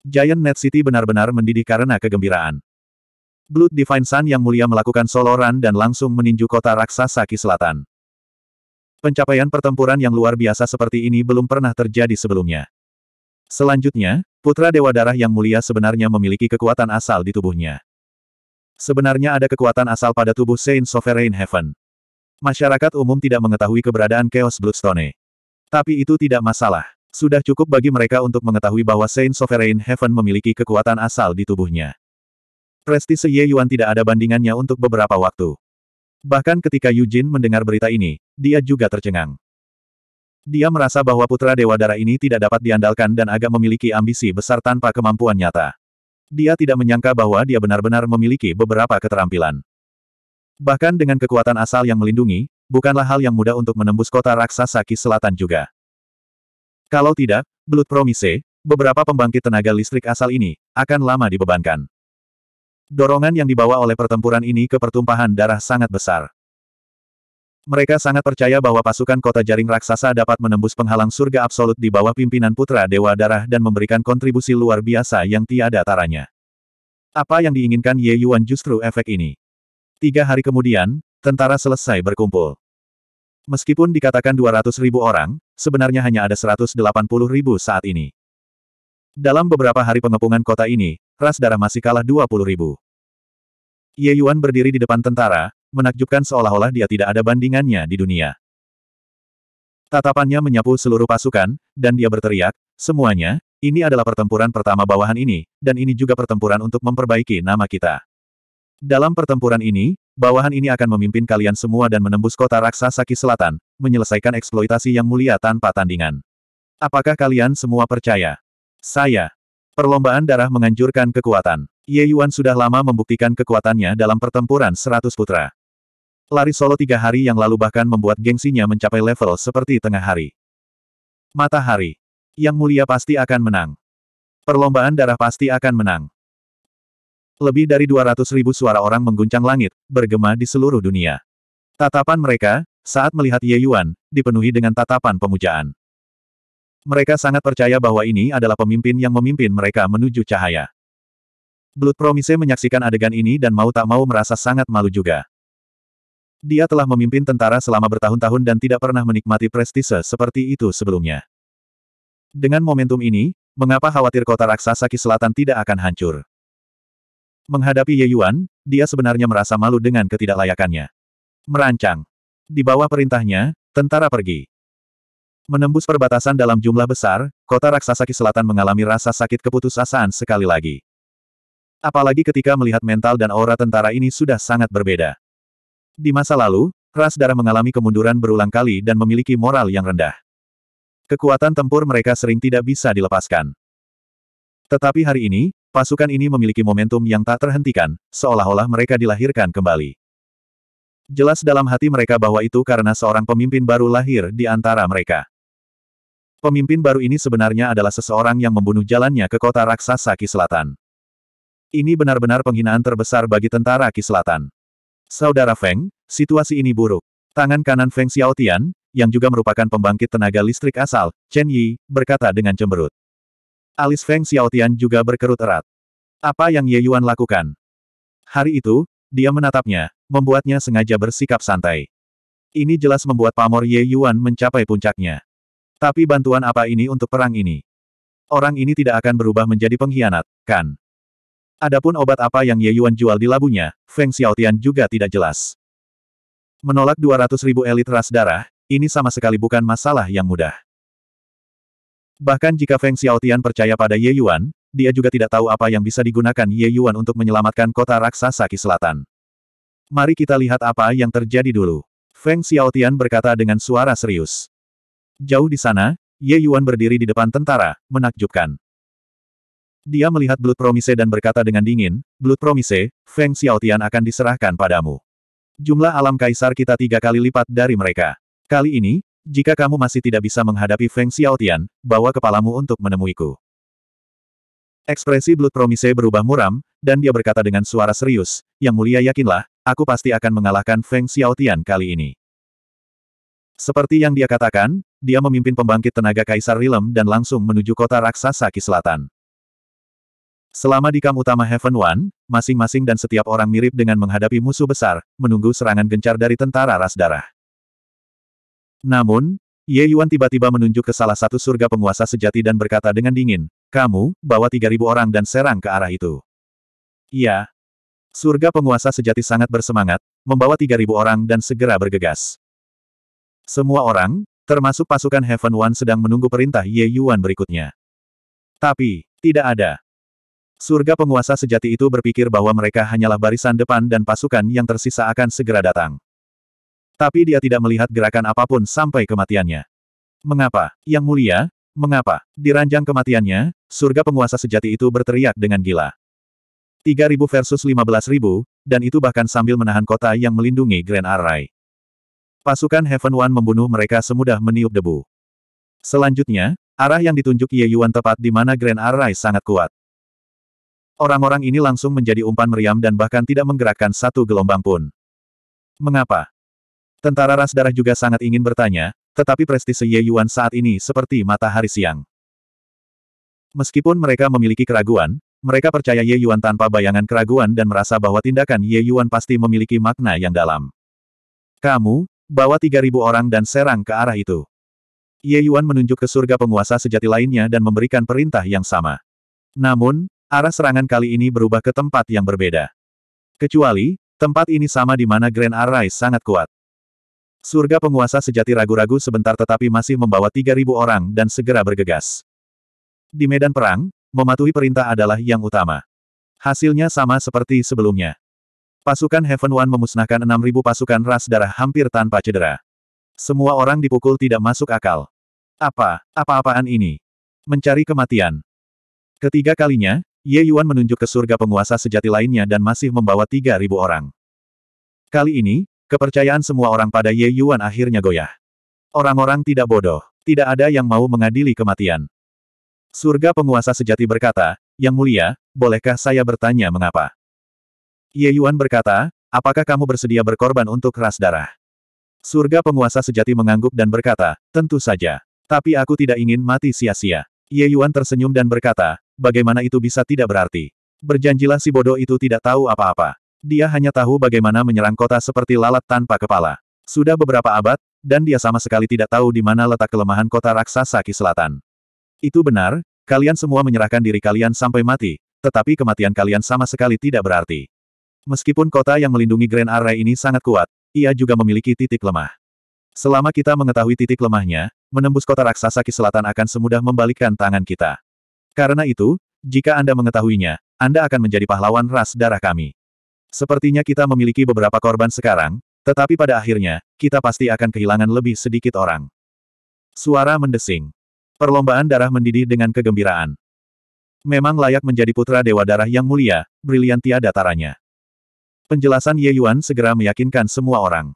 Giant Net City benar-benar mendidih karena kegembiraan. Blood Divine Sun yang mulia melakukan solo run dan langsung meninju kota raksasa Ki Selatan. Pencapaian pertempuran yang luar biasa seperti ini belum pernah terjadi sebelumnya. Selanjutnya, Putra Dewa Darah yang mulia sebenarnya memiliki kekuatan asal di tubuhnya. Sebenarnya ada kekuatan asal pada tubuh Saint Sovereign Heaven. Masyarakat umum tidak mengetahui keberadaan Chaos Bloodstone. Tapi itu tidak masalah. Sudah cukup bagi mereka untuk mengetahui bahwa Saint Sovereign Heaven memiliki kekuatan asal di tubuhnya. Prestise Ye Yuan tidak ada bandingannya untuk beberapa waktu. Bahkan ketika Yu Jin mendengar berita ini, dia juga tercengang. Dia merasa bahwa putra Dewa darah ini tidak dapat diandalkan dan agak memiliki ambisi besar tanpa kemampuan nyata. Dia tidak menyangka bahwa dia benar-benar memiliki beberapa keterampilan. Bahkan dengan kekuatan asal yang melindungi, bukanlah hal yang mudah untuk menembus kota raksasa Ki Selatan juga. Kalau tidak, Blood Promise, beberapa pembangkit tenaga listrik asal ini, akan lama dibebankan. Dorongan yang dibawa oleh pertempuran ini ke pertumpahan darah sangat besar. Mereka sangat percaya bahwa pasukan kota jaring raksasa dapat menembus penghalang surga absolut di bawah pimpinan putra Dewa Darah dan memberikan kontribusi luar biasa yang tiada taranya. Apa yang diinginkan Ye Yuan justru efek ini. Tiga hari kemudian, tentara selesai berkumpul. Meskipun dikatakan 200 ribu orang, sebenarnya hanya ada 180 ribu saat ini. Dalam beberapa hari pengepungan kota ini, ras darah masih kalah 20 ribu. Ye Yuan berdiri di depan tentara, menakjubkan seolah-olah dia tidak ada bandingannya di dunia. Tatapannya menyapu seluruh pasukan, dan dia berteriak, semuanya, ini adalah pertempuran pertama bawahan ini, dan ini juga pertempuran untuk memperbaiki nama kita. Dalam pertempuran ini, bawahan ini akan memimpin kalian semua dan menembus kota raksasa Ki Selatan, menyelesaikan eksploitasi yang mulia tanpa tandingan. Apakah kalian semua percaya? Saya. Perlombaan darah menganjurkan kekuatan. Ye Yuan sudah lama membuktikan kekuatannya dalam pertempuran seratus putra. Lari solo tiga hari yang lalu bahkan membuat gengsinya mencapai level seperti tengah hari. Matahari. Yang mulia pasti akan menang. Perlombaan darah pasti akan menang. Lebih dari 200 ribu suara orang mengguncang langit, bergema di seluruh dunia. Tatapan mereka, saat melihat Ye Yuan, dipenuhi dengan tatapan pemujaan. Mereka sangat percaya bahwa ini adalah pemimpin yang memimpin mereka menuju cahaya. Blood Promise menyaksikan adegan ini dan mau tak mau merasa sangat malu juga. Dia telah memimpin tentara selama bertahun-tahun dan tidak pernah menikmati prestise seperti itu sebelumnya. Dengan momentum ini, mengapa khawatir kota raksasa Ki Selatan tidak akan hancur? Menghadapi Ye Yuan, dia sebenarnya merasa malu dengan ketidaklayakannya. Merancang. Di bawah perintahnya, tentara pergi. Menembus perbatasan dalam jumlah besar, kota raksasa Ki Selatan mengalami rasa sakit keputusasaan sekali lagi apalagi ketika melihat mental dan aura tentara ini sudah sangat berbeda. Di masa lalu, ras darah mengalami kemunduran berulang kali dan memiliki moral yang rendah. Kekuatan tempur mereka sering tidak bisa dilepaskan. Tetapi hari ini, pasukan ini memiliki momentum yang tak terhentikan, seolah-olah mereka dilahirkan kembali. Jelas dalam hati mereka bahwa itu karena seorang pemimpin baru lahir di antara mereka. Pemimpin baru ini sebenarnya adalah seseorang yang membunuh jalannya ke kota raksasa Ki Selatan. Ini benar-benar penghinaan terbesar bagi tentara Qi Selatan. Saudara Feng, situasi ini buruk. Tangan kanan Feng Xiaotian, yang juga merupakan pembangkit tenaga listrik asal, Chen Yi, berkata dengan cemberut. Alis Feng Xiaotian juga berkerut erat. Apa yang Ye Yuan lakukan? Hari itu, dia menatapnya, membuatnya sengaja bersikap santai. Ini jelas membuat pamor Ye Yuan mencapai puncaknya. Tapi bantuan apa ini untuk perang ini? Orang ini tidak akan berubah menjadi pengkhianat, kan? Adapun obat apa yang Ye Yuan jual di labunya, Feng Xiaotian juga tidak jelas. Menolak 200 ribu elit ras darah, ini sama sekali bukan masalah yang mudah. Bahkan jika Feng Xiaotian percaya pada Ye Yuan, dia juga tidak tahu apa yang bisa digunakan Ye Yuan untuk menyelamatkan kota raksasa Ki Selatan. Mari kita lihat apa yang terjadi dulu. Feng Xiaotian berkata dengan suara serius. Jauh di sana, Ye Yuan berdiri di depan tentara, menakjubkan. Dia melihat Blood Promise dan berkata dengan dingin, Blood Promise, Feng Xiaotian akan diserahkan padamu. Jumlah alam kaisar kita tiga kali lipat dari mereka. Kali ini, jika kamu masih tidak bisa menghadapi Feng Xiaotian, bawa kepalamu untuk menemuiku. Ekspresi Blood Promise berubah muram, dan dia berkata dengan suara serius, Yang mulia yakinlah, aku pasti akan mengalahkan Feng Xiaotian kali ini. Seperti yang dia katakan, dia memimpin pembangkit tenaga Kaisar Rilem dan langsung menuju kota raksasa Kislatan. Selatan. Selama di kamp utama Heaven One, masing-masing dan setiap orang mirip dengan menghadapi musuh besar, menunggu serangan gencar dari tentara ras darah. Namun, Ye Yuan tiba-tiba menunjuk ke salah satu surga penguasa sejati dan berkata dengan dingin, kamu, bawa 3.000 orang dan serang ke arah itu. Iya. Surga penguasa sejati sangat bersemangat, membawa 3.000 orang dan segera bergegas. Semua orang, termasuk pasukan Heaven One sedang menunggu perintah Ye Yuan berikutnya. Tapi, tidak ada. Surga penguasa sejati itu berpikir bahwa mereka hanyalah barisan depan dan pasukan yang tersisa akan segera datang. Tapi dia tidak melihat gerakan apapun sampai kematiannya. Mengapa, Yang Mulia? Mengapa? Di ranjang kematiannya, surga penguasa sejati itu berteriak dengan gila. 3.000 versus 15.000, dan itu bahkan sambil menahan kota yang melindungi Grand Array. Pasukan Heaven One membunuh mereka semudah meniup debu. Selanjutnya, arah yang ditunjuk Ye Yuan tepat di mana Grand Array sangat kuat. Orang-orang ini langsung menjadi umpan meriam dan bahkan tidak menggerakkan satu gelombang pun. Mengapa? Tentara ras darah juga sangat ingin bertanya, tetapi prestise Ye Yuan saat ini seperti matahari siang. Meskipun mereka memiliki keraguan, mereka percaya Ye Yuan tanpa bayangan keraguan dan merasa bahwa tindakan Ye Yuan pasti memiliki makna yang dalam. Kamu, bawa 3.000 orang dan serang ke arah itu. Ye Yuan menunjuk ke surga penguasa sejati lainnya dan memberikan perintah yang sama. Namun, Arah serangan kali ini berubah ke tempat yang berbeda. Kecuali, tempat ini sama di mana Grand Arise sangat kuat. Surga penguasa sejati ragu-ragu sebentar tetapi masih membawa 3.000 orang dan segera bergegas. Di medan perang, mematuhi perintah adalah yang utama. Hasilnya sama seperti sebelumnya. Pasukan Heaven One memusnahkan 6.000 pasukan ras darah hampir tanpa cedera. Semua orang dipukul tidak masuk akal. Apa, apa-apaan ini? Mencari kematian. Ketiga kalinya, Ye Yuan menunjuk ke surga penguasa sejati lainnya dan masih membawa 3.000 orang. Kali ini, kepercayaan semua orang pada Ye Yuan akhirnya goyah. Orang-orang tidak bodoh, tidak ada yang mau mengadili kematian. Surga penguasa sejati berkata, Yang mulia, bolehkah saya bertanya mengapa? Ye Yuan berkata, apakah kamu bersedia berkorban untuk ras darah? Surga penguasa sejati mengangguk dan berkata, tentu saja. Tapi aku tidak ingin mati sia-sia. Ye Yuan tersenyum dan berkata, bagaimana itu bisa tidak berarti? Berjanjilah si bodoh itu tidak tahu apa-apa. Dia hanya tahu bagaimana menyerang kota seperti lalat tanpa kepala. Sudah beberapa abad, dan dia sama sekali tidak tahu di mana letak kelemahan kota raksasa Ki Selatan. Itu benar, kalian semua menyerahkan diri kalian sampai mati, tetapi kematian kalian sama sekali tidak berarti. Meskipun kota yang melindungi Grand Array ini sangat kuat, ia juga memiliki titik lemah. Selama kita mengetahui titik lemahnya, menembus kota raksasa Ki Selatan akan semudah membalikkan tangan kita. Karena itu, jika Anda mengetahuinya, Anda akan menjadi pahlawan ras darah kami. Sepertinya kita memiliki beberapa korban sekarang, tetapi pada akhirnya, kita pasti akan kehilangan lebih sedikit orang. Suara mendesing. Perlombaan darah mendidih dengan kegembiraan. Memang layak menjadi putra Dewa Darah yang mulia, brilian tiada taranya. Penjelasan Ye Yuan segera meyakinkan semua orang.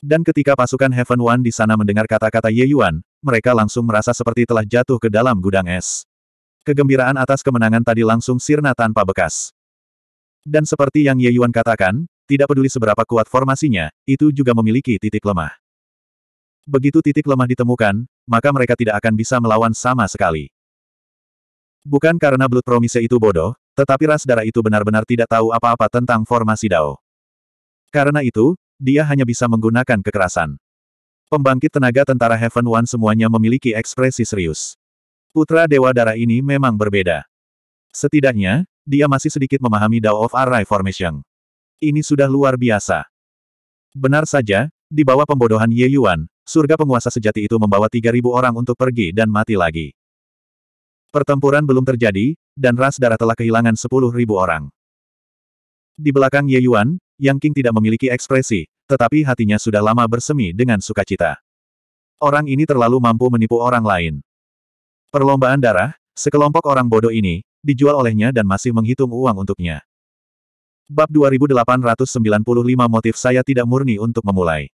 Dan ketika pasukan Heaven One di sana mendengar kata-kata Ye Yuan, mereka langsung merasa seperti telah jatuh ke dalam gudang es. Kegembiraan atas kemenangan tadi langsung sirna tanpa bekas. Dan seperti yang Ye Yuan katakan, tidak peduli seberapa kuat formasinya, itu juga memiliki titik lemah. Begitu titik lemah ditemukan, maka mereka tidak akan bisa melawan sama sekali. Bukan karena Blood Promise itu bodoh, tetapi ras darah itu benar-benar tidak tahu apa-apa tentang formasi Dao. Karena itu, dia hanya bisa menggunakan kekerasan. Pembangkit tenaga tentara Heaven One semuanya memiliki ekspresi serius. Putra Dewa Darah ini memang berbeda. Setidaknya, dia masih sedikit memahami Dao of Array Formation. Ini sudah luar biasa. Benar saja, di bawah pembodohan Ye Yuan, surga penguasa sejati itu membawa 3.000 orang untuk pergi dan mati lagi. Pertempuran belum terjadi, dan ras darah telah kehilangan 10.000 orang. Di belakang Ye Yuan, Yang King tidak memiliki ekspresi, tetapi hatinya sudah lama bersemi dengan sukacita. Orang ini terlalu mampu menipu orang lain. Perlombaan darah, sekelompok orang bodoh ini, dijual olehnya dan masih menghitung uang untuknya. Bab 2895 motif saya tidak murni untuk memulai.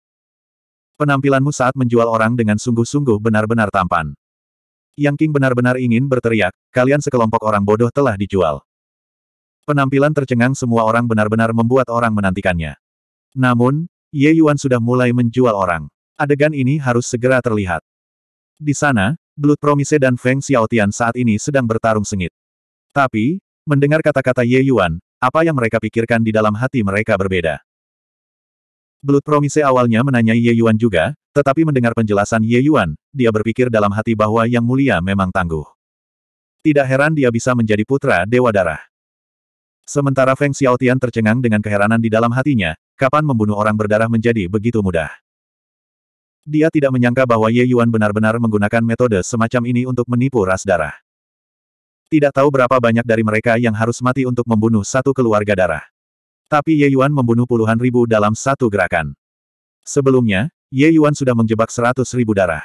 Penampilanmu saat menjual orang dengan sungguh-sungguh benar-benar tampan. Yang King benar-benar ingin berteriak, kalian sekelompok orang bodoh telah dijual. Penampilan tercengang semua orang benar-benar membuat orang menantikannya. Namun, Ye Yuan sudah mulai menjual orang. Adegan ini harus segera terlihat. Di sana, Blood Promise dan Feng Xiaotian saat ini sedang bertarung sengit. Tapi, mendengar kata-kata Ye Yuan, apa yang mereka pikirkan di dalam hati mereka berbeda. Blood Promise awalnya menanyai Ye Yuan juga, tetapi mendengar penjelasan Ye Yuan, dia berpikir dalam hati bahwa Yang Mulia memang tangguh. Tidak heran dia bisa menjadi putra Dewa Darah. Sementara Feng Xiaotian tercengang dengan keheranan di dalam hatinya, kapan membunuh orang berdarah menjadi begitu mudah. Dia tidak menyangka bahwa Ye Yuan benar-benar menggunakan metode semacam ini untuk menipu ras darah. Tidak tahu berapa banyak dari mereka yang harus mati untuk membunuh satu keluarga darah. Tapi Ye Yuan membunuh puluhan ribu dalam satu gerakan. Sebelumnya, Ye Yuan sudah menjebak seratus ribu darah.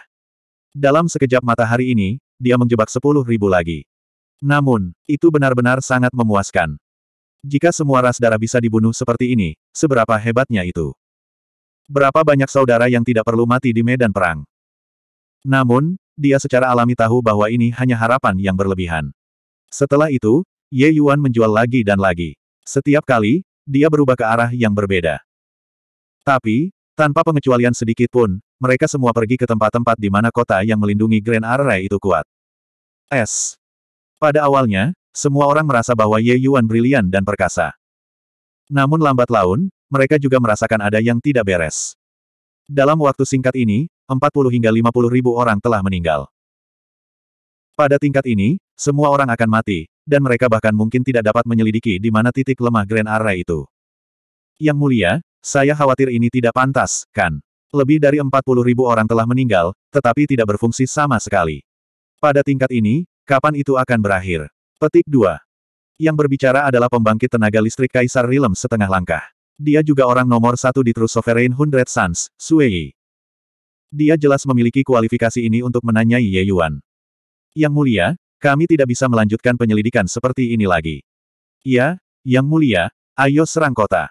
Dalam sekejap matahari ini, dia menjebak sepuluh ribu lagi. Namun, itu benar-benar sangat memuaskan. Jika semua ras darah bisa dibunuh seperti ini, seberapa hebatnya itu? Berapa banyak saudara yang tidak perlu mati di medan perang? Namun, dia secara alami tahu bahwa ini hanya harapan yang berlebihan. Setelah itu, Ye Yuan menjual lagi dan lagi. Setiap kali, dia berubah ke arah yang berbeda. Tapi, tanpa pengecualian sedikit pun, mereka semua pergi ke tempat-tempat di mana kota yang melindungi Grand Array itu kuat. S. Pada awalnya, semua orang merasa bahwa Ye Yuan brilian dan perkasa. Namun lambat laun, mereka juga merasakan ada yang tidak beres. Dalam waktu singkat ini, 40 hingga 50 ribu orang telah meninggal. Pada tingkat ini, semua orang akan mati, dan mereka bahkan mungkin tidak dapat menyelidiki di mana titik lemah Grand Array itu. Yang mulia, saya khawatir ini tidak pantas, kan? Lebih dari 40 ribu orang telah meninggal, tetapi tidak berfungsi sama sekali. Pada tingkat ini, kapan itu akan berakhir? Petik 2. Yang berbicara adalah pembangkit tenaga listrik Kaisar Rilem setengah langkah. Dia juga orang nomor satu di True Sovereign Hundred Suns, Sui. Dia jelas memiliki kualifikasi ini untuk menanyai Ye Yuan. Yang mulia, kami tidak bisa melanjutkan penyelidikan seperti ini lagi. Ya, yang mulia, ayo serang kota.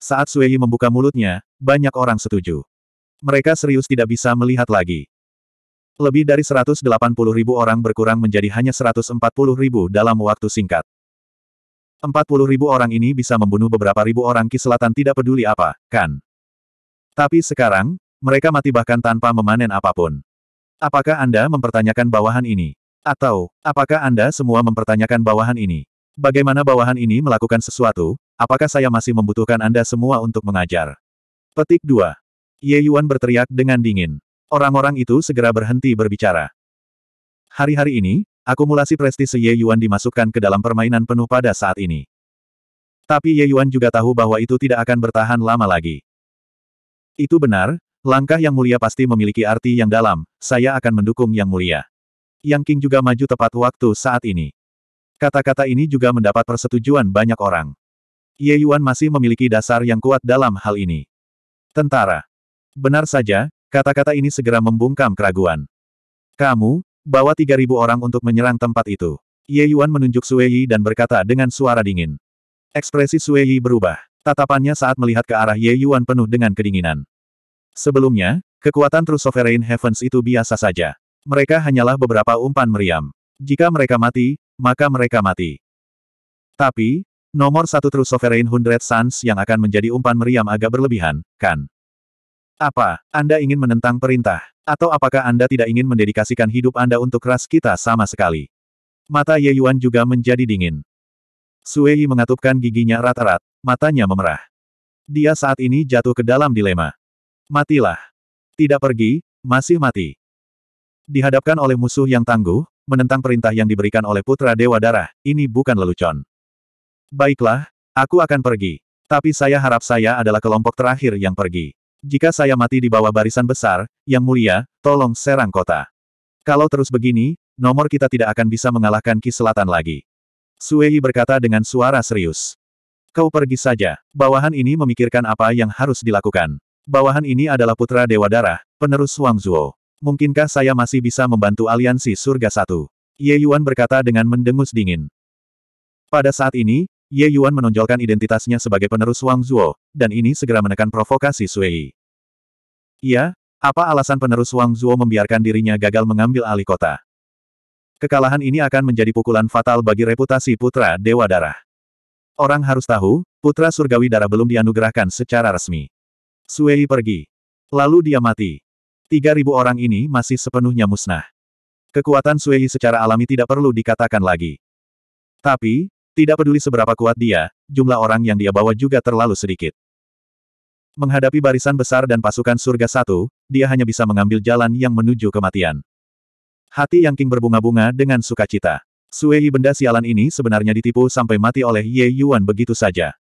Saat Sui membuka mulutnya, banyak orang setuju. Mereka serius tidak bisa melihat lagi. Lebih dari 180 ribu orang berkurang menjadi hanya 140 ribu dalam waktu singkat. 40 ribu orang ini bisa membunuh beberapa ribu orang Ki Selatan tidak peduli apa, kan? Tapi sekarang, mereka mati bahkan tanpa memanen apapun. Apakah Anda mempertanyakan bawahan ini? Atau, apakah Anda semua mempertanyakan bawahan ini? Bagaimana bawahan ini melakukan sesuatu, apakah saya masih membutuhkan Anda semua untuk mengajar? Petik 2. Ye Yuan berteriak dengan dingin. Orang-orang itu segera berhenti berbicara. Hari-hari ini, Akumulasi prestise Ye Yuan dimasukkan ke dalam permainan penuh pada saat ini. Tapi Ye Yuan juga tahu bahwa itu tidak akan bertahan lama lagi. Itu benar, langkah yang mulia pasti memiliki arti yang dalam, saya akan mendukung yang mulia. Yang King juga maju tepat waktu saat ini. Kata-kata ini juga mendapat persetujuan banyak orang. Ye Yuan masih memiliki dasar yang kuat dalam hal ini. Tentara. Benar saja, kata-kata ini segera membungkam keraguan. Kamu, Bawa ribu orang untuk menyerang tempat itu. Ye Yuan menunjuk Sue Yi dan berkata dengan suara dingin. Ekspresi Sue Yi berubah. Tatapannya saat melihat ke arah Ye Yuan penuh dengan kedinginan. Sebelumnya, kekuatan True Sovereign Heavens itu biasa saja. Mereka hanyalah beberapa umpan meriam. Jika mereka mati, maka mereka mati. Tapi, nomor satu True Sovereign Hundred Suns yang akan menjadi umpan meriam agak berlebihan, kan? Apa, Anda ingin menentang perintah? Atau apakah Anda tidak ingin mendedikasikan hidup Anda untuk ras kita sama sekali? Mata Ye Yuan juga menjadi dingin. Sui mengatupkan giginya rat-rat, matanya memerah. Dia saat ini jatuh ke dalam dilema. Matilah. Tidak pergi, masih mati. Dihadapkan oleh musuh yang tangguh, menentang perintah yang diberikan oleh Putra Dewa Darah, ini bukan lelucon. Baiklah, aku akan pergi. Tapi saya harap saya adalah kelompok terakhir yang pergi. Jika saya mati di bawah barisan besar, Yang Mulia, tolong serang kota. Kalau terus begini, nomor kita tidak akan bisa mengalahkan Ki Selatan lagi. Suei berkata dengan suara serius. Kau pergi saja. Bawahan ini memikirkan apa yang harus dilakukan. Bawahan ini adalah putra Dewa Darah, penerus Wang Zhuo. Mungkinkah saya masih bisa membantu aliansi Surga Satu? Ye Yuan berkata dengan mendengus dingin. Pada saat ini, Ye Yuan menonjolkan identitasnya sebagai penerus Wang Zuo, dan ini segera menekan provokasi Sui. Ya, apa alasan penerus Wang Zuo membiarkan dirinya gagal mengambil alih kota? Kekalahan ini akan menjadi pukulan fatal bagi reputasi putra Dewa Darah. Orang harus tahu, putra surgawi darah belum dianugerahkan secara resmi. Sui pergi. Lalu dia mati. 3.000 orang ini masih sepenuhnya musnah. Kekuatan Sui secara alami tidak perlu dikatakan lagi. Tapi, tidak peduli seberapa kuat dia, jumlah orang yang dia bawa juga terlalu sedikit. Menghadapi barisan besar dan pasukan surga satu, dia hanya bisa mengambil jalan yang menuju kematian. Hati Yang King berbunga-bunga dengan sukacita. Suei benda sialan ini sebenarnya ditipu sampai mati oleh Ye Yuan begitu saja.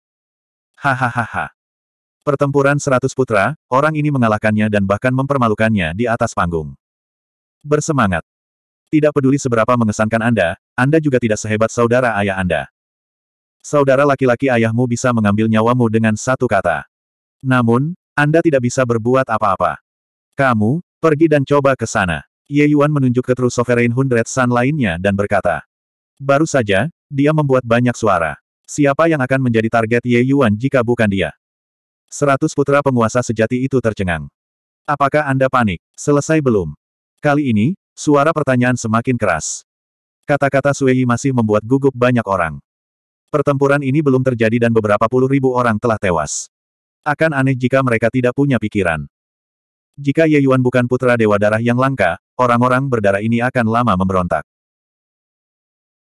Hahaha. Pertempuran seratus putra, orang ini mengalahkannya dan bahkan mempermalukannya di atas panggung. Bersemangat. Tidak peduli seberapa mengesankan Anda, Anda juga tidak sehebat saudara ayah Anda. Saudara laki-laki ayahmu bisa mengambil nyawamu dengan satu kata. Namun, Anda tidak bisa berbuat apa-apa. Kamu, pergi dan coba ke sana. Ye Yuan menunjuk ke True Sovereign Hundred Sun lainnya dan berkata. Baru saja, dia membuat banyak suara. Siapa yang akan menjadi target Ye Yuan jika bukan dia? Seratus putra penguasa sejati itu tercengang. Apakah Anda panik? Selesai belum? Kali ini, suara pertanyaan semakin keras. Kata-kata Sui masih membuat gugup banyak orang. Pertempuran ini belum terjadi dan beberapa puluh ribu orang telah tewas. Akan aneh jika mereka tidak punya pikiran. Jika Ye Yuan bukan putra Dewa Darah yang langka, orang-orang berdarah ini akan lama memberontak.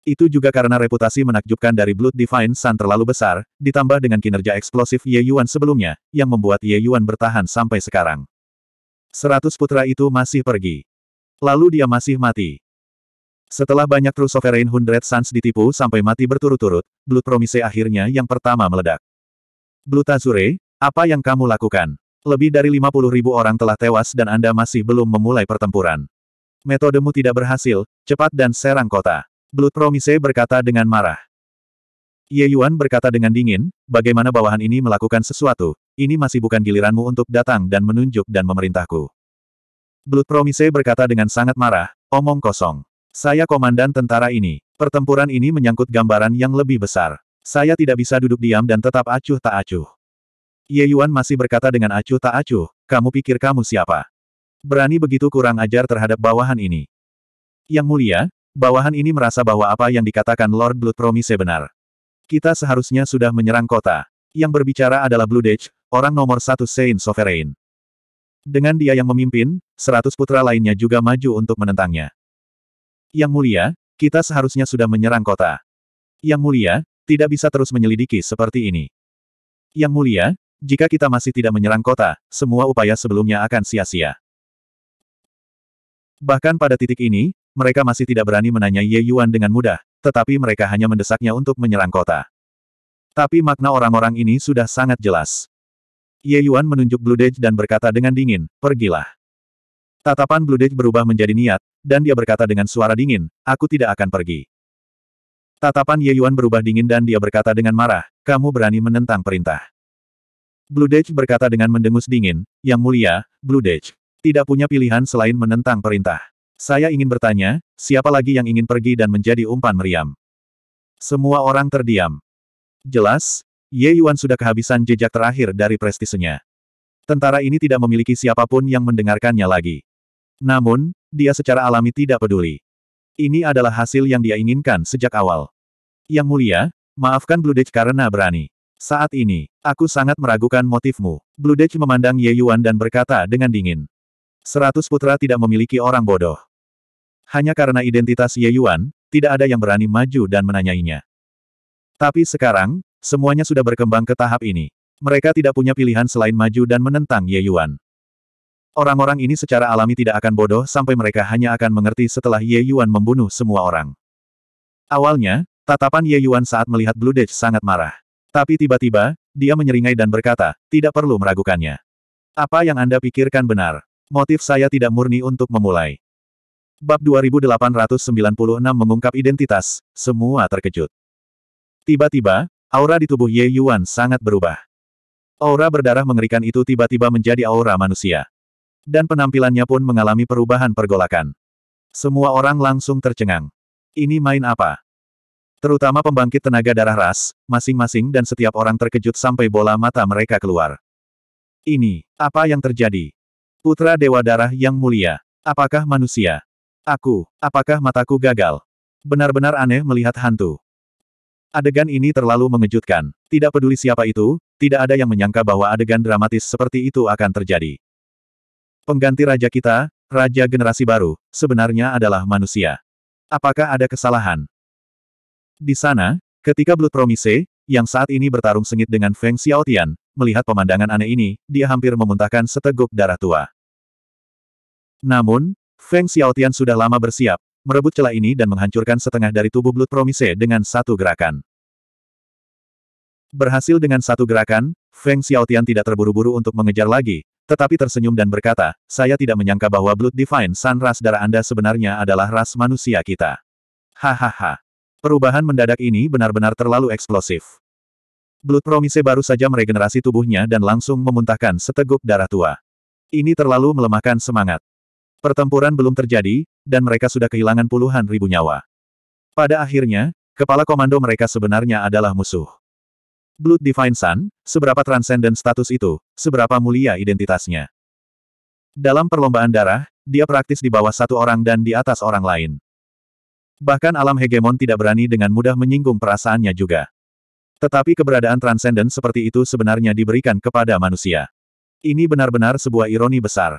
Itu juga karena reputasi menakjubkan dari Blood Divine Sun terlalu besar, ditambah dengan kinerja eksplosif Ye Yuan sebelumnya, yang membuat Ye Yuan bertahan sampai sekarang. Seratus putra itu masih pergi. Lalu dia masih mati. Setelah banyak True Sovereign Hundred Suns ditipu sampai mati berturut-turut, Blood Promise akhirnya yang pertama meledak. Blue Tazure, apa yang kamu lakukan? Lebih dari 50 ribu orang telah tewas dan Anda masih belum memulai pertempuran. Metodemu tidak berhasil, cepat dan serang kota. Blood Promise berkata dengan marah. Ye Yuan berkata dengan dingin, bagaimana bawahan ini melakukan sesuatu, ini masih bukan giliranmu untuk datang dan menunjuk dan memerintahku. Blood Promise berkata dengan sangat marah, omong kosong. Saya komandan tentara ini. Pertempuran ini menyangkut gambaran yang lebih besar. Saya tidak bisa duduk diam dan tetap acuh tak acuh. Ye Yuan masih berkata dengan acuh tak acuh, kamu pikir kamu siapa? Berani begitu kurang ajar terhadap bawahan ini. Yang mulia, bawahan ini merasa bahwa apa yang dikatakan Lord Blood Promise benar. Kita seharusnya sudah menyerang kota. Yang berbicara adalah Blue Dage, orang nomor satu Saint Sovereign. Dengan dia yang memimpin, seratus putra lainnya juga maju untuk menentangnya. Yang mulia, kita seharusnya sudah menyerang kota. Yang mulia, tidak bisa terus menyelidiki seperti ini. Yang mulia, jika kita masih tidak menyerang kota, semua upaya sebelumnya akan sia-sia. Bahkan pada titik ini, mereka masih tidak berani menanyai Ye Yuan dengan mudah, tetapi mereka hanya mendesaknya untuk menyerang kota. Tapi makna orang-orang ini sudah sangat jelas. Ye Yuan menunjuk Blue Dej dan berkata dengan dingin, pergilah. Tatapan Blue Dej berubah menjadi niat, dan dia berkata dengan suara dingin, aku tidak akan pergi. Tatapan Ye Yuan berubah dingin dan dia berkata dengan marah, kamu berani menentang perintah. Blue Dage berkata dengan mendengus dingin, yang mulia, Blue Dage, tidak punya pilihan selain menentang perintah. Saya ingin bertanya, siapa lagi yang ingin pergi dan menjadi umpan meriam? Semua orang terdiam. Jelas, Ye Yuan sudah kehabisan jejak terakhir dari prestisenya. Tentara ini tidak memiliki siapapun yang mendengarkannya lagi. Namun, dia secara alami tidak peduli. Ini adalah hasil yang dia inginkan sejak awal. Yang mulia, maafkan Blue Dage karena berani. Saat ini, aku sangat meragukan motifmu. Blue Dage memandang Ye Yuan dan berkata dengan dingin. Seratus putra tidak memiliki orang bodoh. Hanya karena identitas Ye Yuan, tidak ada yang berani maju dan menanyainya. Tapi sekarang, semuanya sudah berkembang ke tahap ini. Mereka tidak punya pilihan selain maju dan menentang Ye Yuan. Orang-orang ini secara alami tidak akan bodoh sampai mereka hanya akan mengerti setelah Ye Yuan membunuh semua orang. Awalnya, tatapan Ye Yuan saat melihat Blue Death sangat marah. Tapi tiba-tiba, dia menyeringai dan berkata, tidak perlu meragukannya. Apa yang Anda pikirkan benar? Motif saya tidak murni untuk memulai. Bab 2896 mengungkap identitas, semua terkejut. Tiba-tiba, aura di tubuh Ye Yuan sangat berubah. Aura berdarah mengerikan itu tiba-tiba menjadi aura manusia dan penampilannya pun mengalami perubahan pergolakan. Semua orang langsung tercengang. Ini main apa? Terutama pembangkit tenaga darah ras, masing-masing dan setiap orang terkejut sampai bola mata mereka keluar. Ini, apa yang terjadi? Putra Dewa Darah yang mulia. Apakah manusia? Aku, apakah mataku gagal? Benar-benar aneh melihat hantu. Adegan ini terlalu mengejutkan. Tidak peduli siapa itu, tidak ada yang menyangka bahwa adegan dramatis seperti itu akan terjadi. Pengganti raja kita, raja generasi baru, sebenarnya adalah manusia. Apakah ada kesalahan? Di sana, ketika Blood Promise, yang saat ini bertarung sengit dengan Feng Xiaotian, melihat pemandangan aneh ini, dia hampir memuntahkan seteguk darah tua. Namun, Feng Xiaotian sudah lama bersiap, merebut celah ini dan menghancurkan setengah dari tubuh Blood Promise dengan satu gerakan. Berhasil dengan satu gerakan, Feng Xiaotian tidak terburu-buru untuk mengejar lagi, tetapi tersenyum dan berkata, saya tidak menyangka bahwa Blood Divine Sun ras darah Anda sebenarnya adalah ras manusia kita. Hahaha. Perubahan mendadak ini benar-benar terlalu eksplosif. Blood Promise baru saja meregenerasi tubuhnya dan langsung memuntahkan seteguk darah tua. Ini terlalu melemahkan semangat. Pertempuran belum terjadi, dan mereka sudah kehilangan puluhan ribu nyawa. Pada akhirnya, kepala komando mereka sebenarnya adalah musuh. Blood Divine Sun, seberapa transenden status itu, seberapa mulia identitasnya. Dalam perlombaan darah, dia praktis di bawah satu orang dan di atas orang lain. Bahkan alam hegemon tidak berani dengan mudah menyinggung perasaannya juga. Tetapi keberadaan transenden seperti itu sebenarnya diberikan kepada manusia. Ini benar-benar sebuah ironi besar.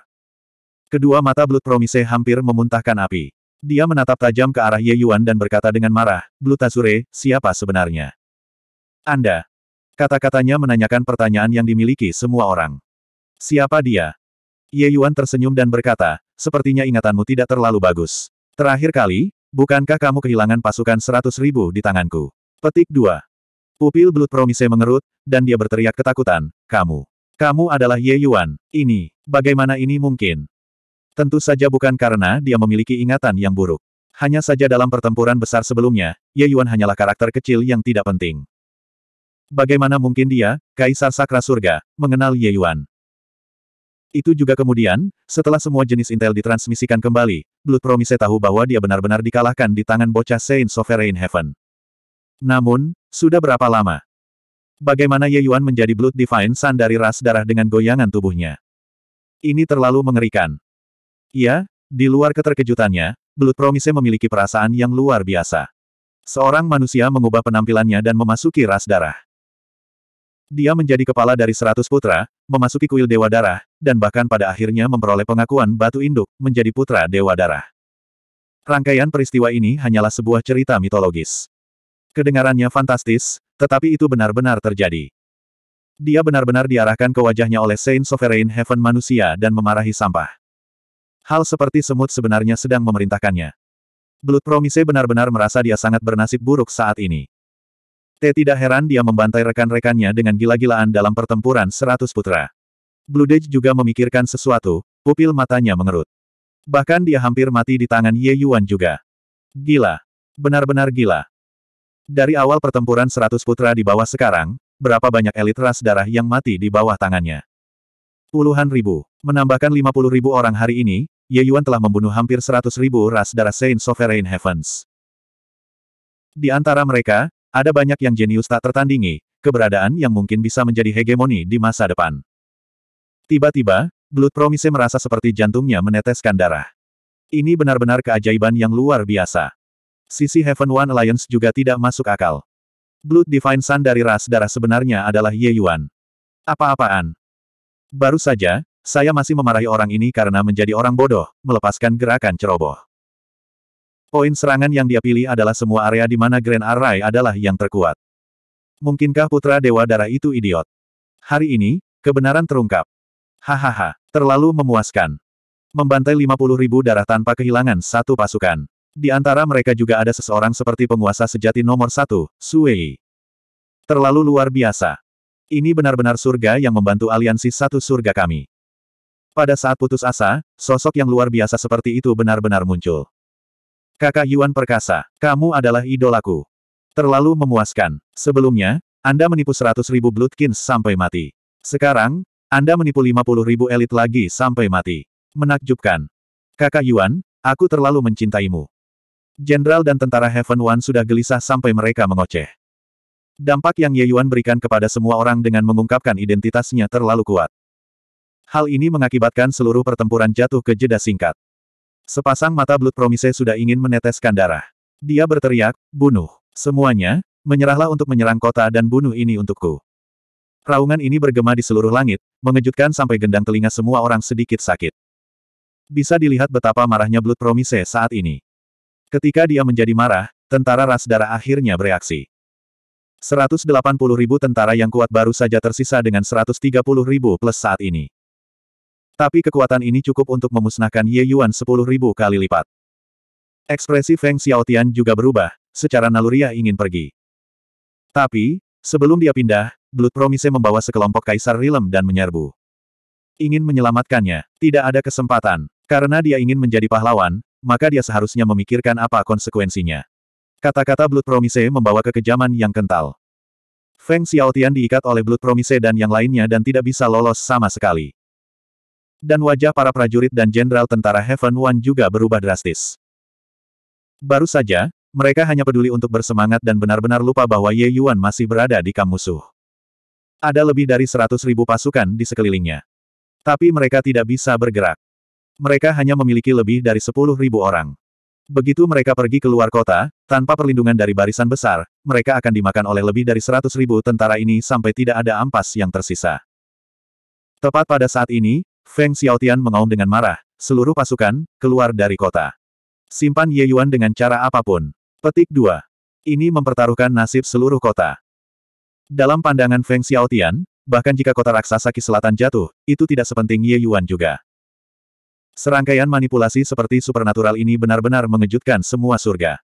Kedua mata Blood Promise hampir memuntahkan api. Dia menatap tajam ke arah Ye Yuan dan berkata dengan marah, Azure, siapa sebenarnya? Anda. Kata-katanya menanyakan pertanyaan yang dimiliki semua orang. Siapa dia? Ye Yuan tersenyum dan berkata, sepertinya ingatanmu tidak terlalu bagus. Terakhir kali, bukankah kamu kehilangan pasukan seratus ribu di tanganku? Petik 2. Pupil Blood Promise mengerut, dan dia berteriak ketakutan, kamu. Kamu adalah Ye Yuan. Ini, bagaimana ini mungkin? Tentu saja bukan karena dia memiliki ingatan yang buruk. Hanya saja dalam pertempuran besar sebelumnya, Ye Yuan hanyalah karakter kecil yang tidak penting. Bagaimana mungkin dia, Kaisar Sakra Surga, mengenal Ye Yuan? Itu juga kemudian, setelah semua jenis intel ditransmisikan kembali, Blood Promise tahu bahwa dia benar-benar dikalahkan di tangan bocah Saint Sovereign Heaven. Namun, sudah berapa lama? Bagaimana Ye Yuan menjadi Blood Divine Sun dari ras darah dengan goyangan tubuhnya? Ini terlalu mengerikan. Ya, di luar keterkejutannya, Blood Promise memiliki perasaan yang luar biasa. Seorang manusia mengubah penampilannya dan memasuki ras darah. Dia menjadi kepala dari seratus putra, memasuki kuil Dewa Darah, dan bahkan pada akhirnya memperoleh pengakuan batu induk, menjadi putra Dewa Darah. Rangkaian peristiwa ini hanyalah sebuah cerita mitologis. Kedengarannya fantastis, tetapi itu benar-benar terjadi. Dia benar-benar diarahkan ke wajahnya oleh Saint Sovereign Heaven manusia dan memarahi sampah. Hal seperti semut sebenarnya sedang memerintahkannya. Blood Promise benar-benar merasa dia sangat bernasib buruk saat ini. T tidak heran dia membantai rekan-rekannya dengan gila-gilaan dalam pertempuran seratus putra. Blue Dage juga memikirkan sesuatu, pupil matanya mengerut. Bahkan dia hampir mati di tangan Ye Yuan juga. Gila. Benar-benar gila. Dari awal pertempuran seratus putra di bawah sekarang, berapa banyak elit ras darah yang mati di bawah tangannya. Puluhan ribu. Menambahkan lima puluh ribu orang hari ini, Ye Yuan telah membunuh hampir seratus ribu ras darah Saint Sovereign Heavens. Di antara mereka, ada banyak yang jenius tak tertandingi, keberadaan yang mungkin bisa menjadi hegemoni di masa depan. Tiba-tiba, Blood Promise merasa seperti jantungnya meneteskan darah. Ini benar-benar keajaiban yang luar biasa. Sisi Heaven One Alliance juga tidak masuk akal. Blood Divine Sun dari ras darah sebenarnya adalah Ye Yuan. Apa-apaan? Baru saja, saya masih memarahi orang ini karena menjadi orang bodoh, melepaskan gerakan ceroboh. Poin serangan yang dia pilih adalah semua area di mana Grand Array adalah yang terkuat. Mungkinkah putra Dewa Darah itu idiot? Hari ini, kebenaran terungkap. Hahaha, terlalu memuaskan. Membantai 50 ribu darah tanpa kehilangan satu pasukan. Di antara mereka juga ada seseorang seperti penguasa sejati nomor satu, Suei. Terlalu luar biasa. Ini benar-benar surga yang membantu aliansi satu surga kami. Pada saat putus asa, sosok yang luar biasa seperti itu benar-benar muncul. Kakak Yuan perkasa, kamu adalah idolaku. Terlalu memuaskan. Sebelumnya, Anda menipu 100 ribu Bloodkins sampai mati. Sekarang, Anda menipu 50 ribu elit lagi sampai mati. Menakjubkan. Kakak Yuan, aku terlalu mencintaimu. Jenderal dan tentara Heaven One sudah gelisah sampai mereka mengoceh. Dampak yang Ye Yuan berikan kepada semua orang dengan mengungkapkan identitasnya terlalu kuat. Hal ini mengakibatkan seluruh pertempuran jatuh ke jeda singkat. Sepasang mata Blood Promise sudah ingin meneteskan darah. Dia berteriak, bunuh. Semuanya, menyerahlah untuk menyerang kota dan bunuh ini untukku. Raungan ini bergema di seluruh langit, mengejutkan sampai gendang telinga semua orang sedikit sakit. Bisa dilihat betapa marahnya Blood Promise saat ini. Ketika dia menjadi marah, tentara ras darah akhirnya bereaksi. 180.000 tentara yang kuat baru saja tersisa dengan 130.000 plus saat ini. Tapi kekuatan ini cukup untuk memusnahkan Ye Yuan sepuluh ribu kali lipat. Ekspresi Feng Xiaotian juga berubah, secara naluriah ingin pergi. Tapi, sebelum dia pindah, Blood Promise membawa sekelompok kaisar Rilem dan menyerbu. Ingin menyelamatkannya, tidak ada kesempatan. Karena dia ingin menjadi pahlawan, maka dia seharusnya memikirkan apa konsekuensinya. Kata-kata Blood Promise membawa kekejaman yang kental. Feng Xiaotian diikat oleh Blood Promise dan yang lainnya dan tidak bisa lolos sama sekali. Dan wajah para prajurit dan jenderal tentara Heaven One juga berubah drastis. Baru saja, mereka hanya peduli untuk bersemangat dan benar-benar lupa bahwa Ye Yuan masih berada di kamp musuh. Ada lebih dari seratus ribu pasukan di sekelilingnya. Tapi mereka tidak bisa bergerak. Mereka hanya memiliki lebih dari sepuluh ribu orang. Begitu mereka pergi keluar kota, tanpa perlindungan dari barisan besar, mereka akan dimakan oleh lebih dari seratus ribu tentara ini sampai tidak ada ampas yang tersisa. Tepat pada saat ini, Feng Xiaotian mengaum dengan marah, seluruh pasukan, keluar dari kota. Simpan Ye Yuan dengan cara apapun. Petik 2. Ini mempertaruhkan nasib seluruh kota. Dalam pandangan Feng Xiaotian, bahkan jika kota raksasa Ki Selatan jatuh, itu tidak sepenting Ye Yuan juga. Serangkaian manipulasi seperti supernatural ini benar-benar mengejutkan semua surga.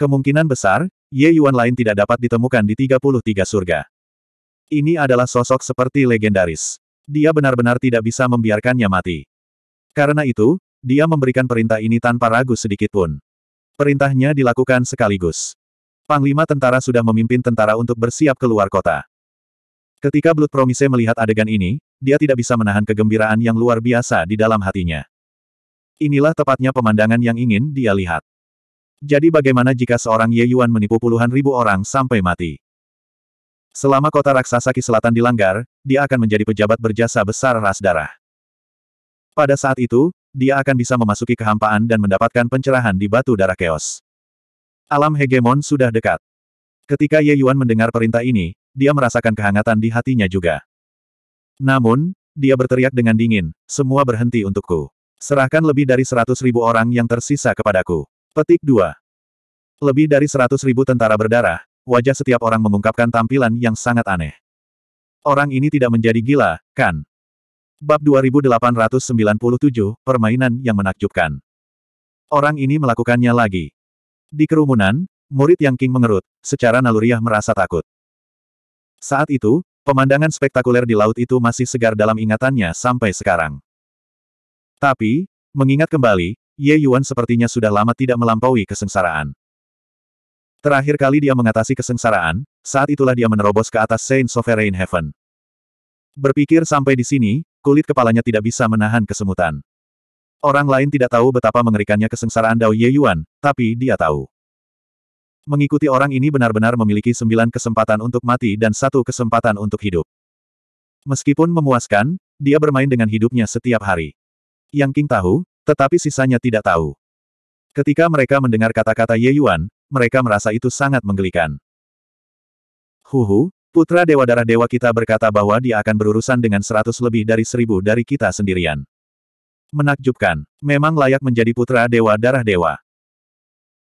Kemungkinan besar, Ye Yuan lain tidak dapat ditemukan di 33 surga. Ini adalah sosok seperti legendaris. Dia benar-benar tidak bisa membiarkannya mati. Karena itu, dia memberikan perintah ini tanpa ragu sedikitpun. Perintahnya dilakukan sekaligus. Panglima tentara sudah memimpin tentara untuk bersiap keluar kota. Ketika Blood Promise melihat adegan ini, dia tidak bisa menahan kegembiraan yang luar biasa di dalam hatinya. Inilah tepatnya pemandangan yang ingin dia lihat. Jadi bagaimana jika seorang Ye Yuan menipu puluhan ribu orang sampai mati? Selama kota raksasa Ki Selatan dilanggar, dia akan menjadi pejabat berjasa besar ras darah. Pada saat itu, dia akan bisa memasuki kehampaan dan mendapatkan pencerahan di batu darah keos. Alam hegemon sudah dekat. Ketika Ye Yuan mendengar perintah ini, dia merasakan kehangatan di hatinya juga. Namun, dia berteriak dengan dingin, semua berhenti untukku. Serahkan lebih dari seratus ribu orang yang tersisa kepadaku. Petik 2. Lebih dari seratus ribu tentara berdarah, wajah setiap orang mengungkapkan tampilan yang sangat aneh. Orang ini tidak menjadi gila, kan? Bab 2897, Permainan yang Menakjubkan. Orang ini melakukannya lagi. Di kerumunan, murid yang King mengerut, secara naluriah merasa takut. Saat itu, pemandangan spektakuler di laut itu masih segar dalam ingatannya sampai sekarang. Tapi, mengingat kembali, Ye Yuan sepertinya sudah lama tidak melampaui kesengsaraan. Terakhir kali dia mengatasi kesengsaraan, saat itulah dia menerobos ke atas Saint Sovereign Heaven. Berpikir sampai di sini, kulit kepalanya tidak bisa menahan kesemutan. Orang lain tidak tahu betapa mengerikannya kesengsaraan Dao Ye Yuan, tapi dia tahu. Mengikuti orang ini benar-benar memiliki sembilan kesempatan untuk mati dan satu kesempatan untuk hidup. Meskipun memuaskan, dia bermain dengan hidupnya setiap hari. Yang King tahu, tetapi sisanya tidak tahu. Ketika mereka mendengar kata-kata Ye Yuan, mereka merasa itu sangat menggelikan. Huhu, putra Dewa Darah Dewa kita berkata bahwa dia akan berurusan dengan seratus lebih dari seribu dari kita sendirian. Menakjubkan, memang layak menjadi putra Dewa Darah Dewa.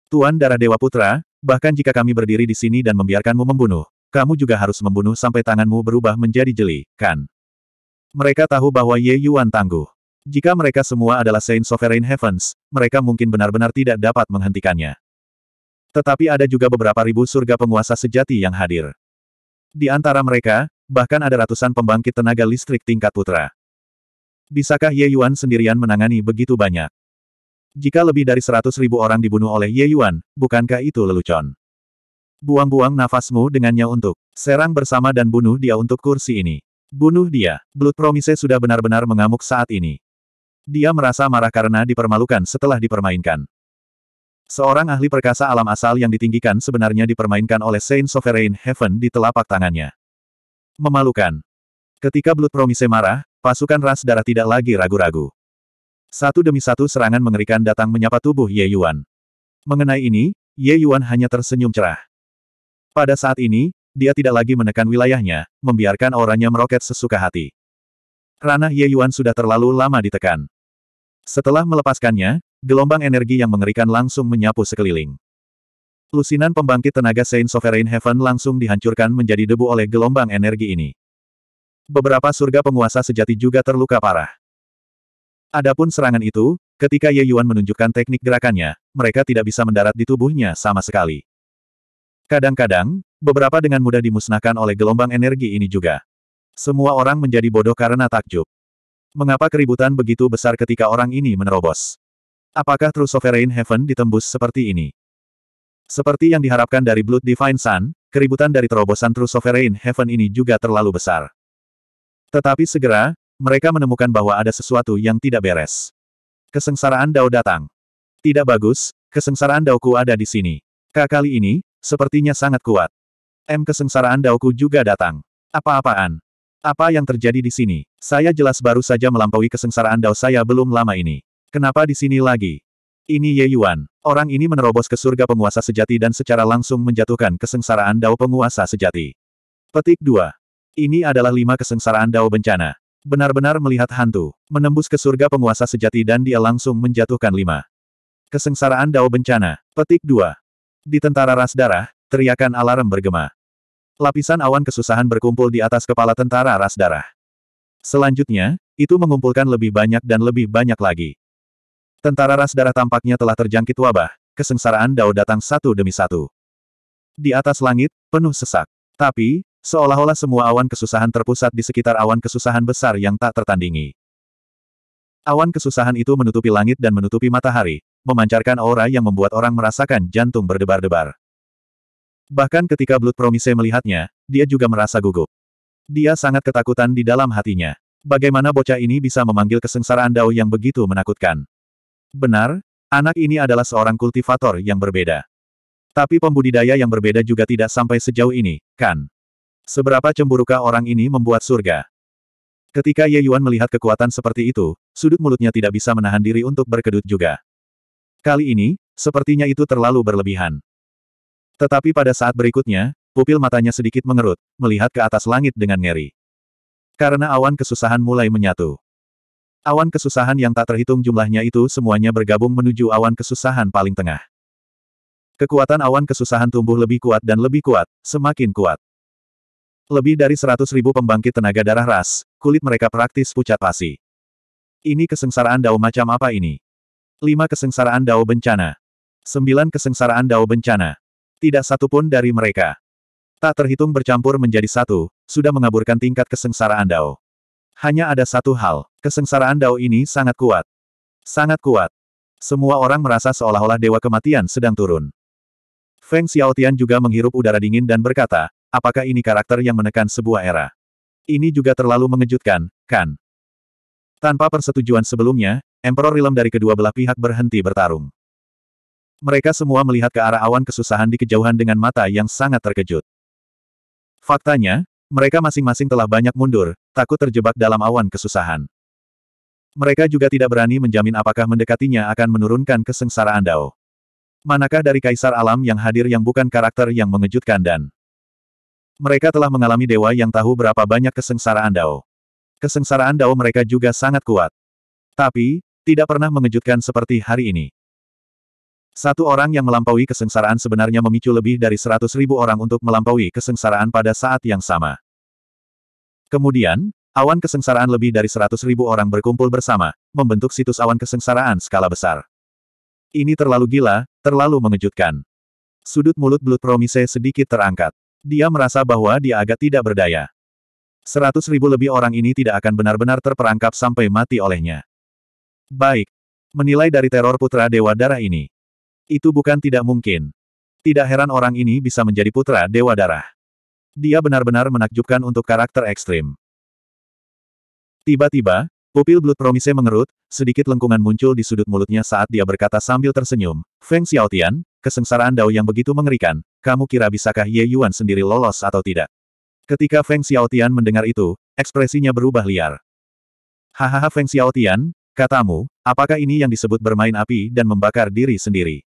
Tuan Darah Dewa Putra, bahkan jika kami berdiri di sini dan membiarkanmu membunuh, kamu juga harus membunuh sampai tanganmu berubah menjadi jeli, kan? Mereka tahu bahwa Ye Yuan tangguh. Jika mereka semua adalah Saint Sovereign Heavens, mereka mungkin benar-benar tidak dapat menghentikannya. Tetapi ada juga beberapa ribu surga penguasa sejati yang hadir. Di antara mereka, bahkan ada ratusan pembangkit tenaga listrik tingkat putra. Bisakah Ye Yuan sendirian menangani begitu banyak? Jika lebih dari seratus ribu orang dibunuh oleh Ye Yuan, bukankah itu lelucon? Buang-buang nafasmu dengannya untuk serang bersama dan bunuh dia untuk kursi ini. Bunuh dia. Blood Promise sudah benar-benar mengamuk saat ini. Dia merasa marah karena dipermalukan setelah dipermainkan. Seorang ahli perkasa alam asal yang ditinggikan sebenarnya dipermainkan oleh Saint Sovereign Heaven di telapak tangannya. Memalukan. Ketika Blood Promise marah, pasukan ras darah tidak lagi ragu-ragu. Satu demi satu serangan mengerikan datang menyapa tubuh Ye Yuan. Mengenai ini, Ye Yuan hanya tersenyum cerah. Pada saat ini, dia tidak lagi menekan wilayahnya, membiarkan auranya meroket sesuka hati. Ranah Ye Yuan sudah terlalu lama ditekan. Setelah melepaskannya, gelombang energi yang mengerikan langsung menyapu sekeliling. Lusinan pembangkit tenaga Saint Sovereign Heaven langsung dihancurkan menjadi debu oleh gelombang energi ini. Beberapa surga penguasa sejati juga terluka parah. Adapun serangan itu, ketika Ye Yuan menunjukkan teknik gerakannya, mereka tidak bisa mendarat di tubuhnya sama sekali. Kadang-kadang, beberapa dengan mudah dimusnahkan oleh gelombang energi ini juga. Semua orang menjadi bodoh karena takjub. Mengapa keributan begitu besar ketika orang ini menerobos? Apakah True Sovereign Heaven ditembus seperti ini? Seperti yang diharapkan dari Blood Divine Sun, keributan dari terobosan True Sovereign Heaven ini juga terlalu besar. Tetapi segera, mereka menemukan bahwa ada sesuatu yang tidak beres. Kesengsaraan Dao datang. Tidak bagus, kesengsaraan Daoku ada di sini. K kali ini, sepertinya sangat kuat. M kesengsaraan Daoku juga datang. Apa-apaan? Apa yang terjadi di sini? Saya jelas baru saja melampaui kesengsaraan Dao saya belum lama ini. Kenapa di sini lagi? Ini Ye Yuan. Orang ini menerobos ke surga penguasa sejati dan secara langsung menjatuhkan kesengsaraan Dao penguasa sejati. Petik 2. Ini adalah lima kesengsaraan Dao bencana. Benar-benar melihat hantu, menembus ke surga penguasa sejati dan dia langsung menjatuhkan lima. Kesengsaraan Dao bencana. Petik 2. Di tentara ras darah, teriakan alarm bergema. Lapisan awan kesusahan berkumpul di atas kepala tentara ras darah. Selanjutnya, itu mengumpulkan lebih banyak dan lebih banyak lagi. Tentara ras darah tampaknya telah terjangkit wabah, kesengsaraan Dao datang satu demi satu. Di atas langit, penuh sesak. Tapi, seolah-olah semua awan kesusahan terpusat di sekitar awan kesusahan besar yang tak tertandingi. Awan kesusahan itu menutupi langit dan menutupi matahari, memancarkan aura yang membuat orang merasakan jantung berdebar-debar. Bahkan ketika Blood Promise melihatnya, dia juga merasa gugup. Dia sangat ketakutan di dalam hatinya. Bagaimana bocah ini bisa memanggil kesengsaraan Dao yang begitu menakutkan? Benar, anak ini adalah seorang kultivator yang berbeda. Tapi pembudidaya yang berbeda juga tidak sampai sejauh ini, kan? Seberapa cemburukah orang ini membuat surga? Ketika Ye Yuan melihat kekuatan seperti itu, sudut mulutnya tidak bisa menahan diri untuk berkedut juga. Kali ini, sepertinya itu terlalu berlebihan. Tetapi pada saat berikutnya, pupil matanya sedikit mengerut, melihat ke atas langit dengan ngeri. Karena awan kesusahan mulai menyatu. Awan kesusahan yang tak terhitung jumlahnya itu semuanya bergabung menuju awan kesusahan paling tengah. Kekuatan awan kesusahan tumbuh lebih kuat dan lebih kuat, semakin kuat. Lebih dari seratus ribu pembangkit tenaga darah ras, kulit mereka praktis pucat pasi. Ini kesengsaraan dao macam apa ini? Lima kesengsaraan dao bencana. Sembilan kesengsaraan dao bencana. Tidak satu pun dari mereka. Tak terhitung bercampur menjadi satu, sudah mengaburkan tingkat kesengsaraan Dao. Hanya ada satu hal, kesengsaraan Dao ini sangat kuat. Sangat kuat. Semua orang merasa seolah-olah dewa kematian sedang turun. Feng Xiaotian juga menghirup udara dingin dan berkata, apakah ini karakter yang menekan sebuah era? Ini juga terlalu mengejutkan, kan? Tanpa persetujuan sebelumnya, Emperor Rilem dari kedua belah pihak berhenti bertarung. Mereka semua melihat ke arah awan kesusahan di kejauhan dengan mata yang sangat terkejut. Faktanya, mereka masing-masing telah banyak mundur, takut terjebak dalam awan kesusahan. Mereka juga tidak berani menjamin apakah mendekatinya akan menurunkan kesengsaraan Dao. Manakah dari Kaisar Alam yang hadir yang bukan karakter yang mengejutkan dan mereka telah mengalami dewa yang tahu berapa banyak kesengsaraan Dao. Kesengsaraan Dao mereka juga sangat kuat. Tapi, tidak pernah mengejutkan seperti hari ini. Satu orang yang melampaui kesengsaraan sebenarnya memicu lebih dari seratus ribu orang untuk melampaui kesengsaraan pada saat yang sama. Kemudian, awan kesengsaraan lebih dari seratus ribu orang berkumpul bersama, membentuk situs awan kesengsaraan skala besar. Ini terlalu gila, terlalu mengejutkan. Sudut mulut Blood Promise sedikit terangkat. Dia merasa bahwa dia agak tidak berdaya. Seratus ribu lebih orang ini tidak akan benar-benar terperangkap sampai mati olehnya. Baik. Menilai dari teror putra Dewa Darah ini, itu bukan tidak mungkin. Tidak heran orang ini bisa menjadi putra Dewa Darah. Dia benar-benar menakjubkan untuk karakter ekstrim. Tiba-tiba, pupil Blood Promise mengerut, sedikit lengkungan muncul di sudut mulutnya saat dia berkata sambil tersenyum, Feng Xiaotian, kesengsaraan Dao yang begitu mengerikan, kamu kira bisakah Ye Yuan sendiri lolos atau tidak? Ketika Feng Xiaotian mendengar itu, ekspresinya berubah liar. Hahaha Feng Xiaotian, katamu, apakah ini yang disebut bermain api dan membakar diri sendiri?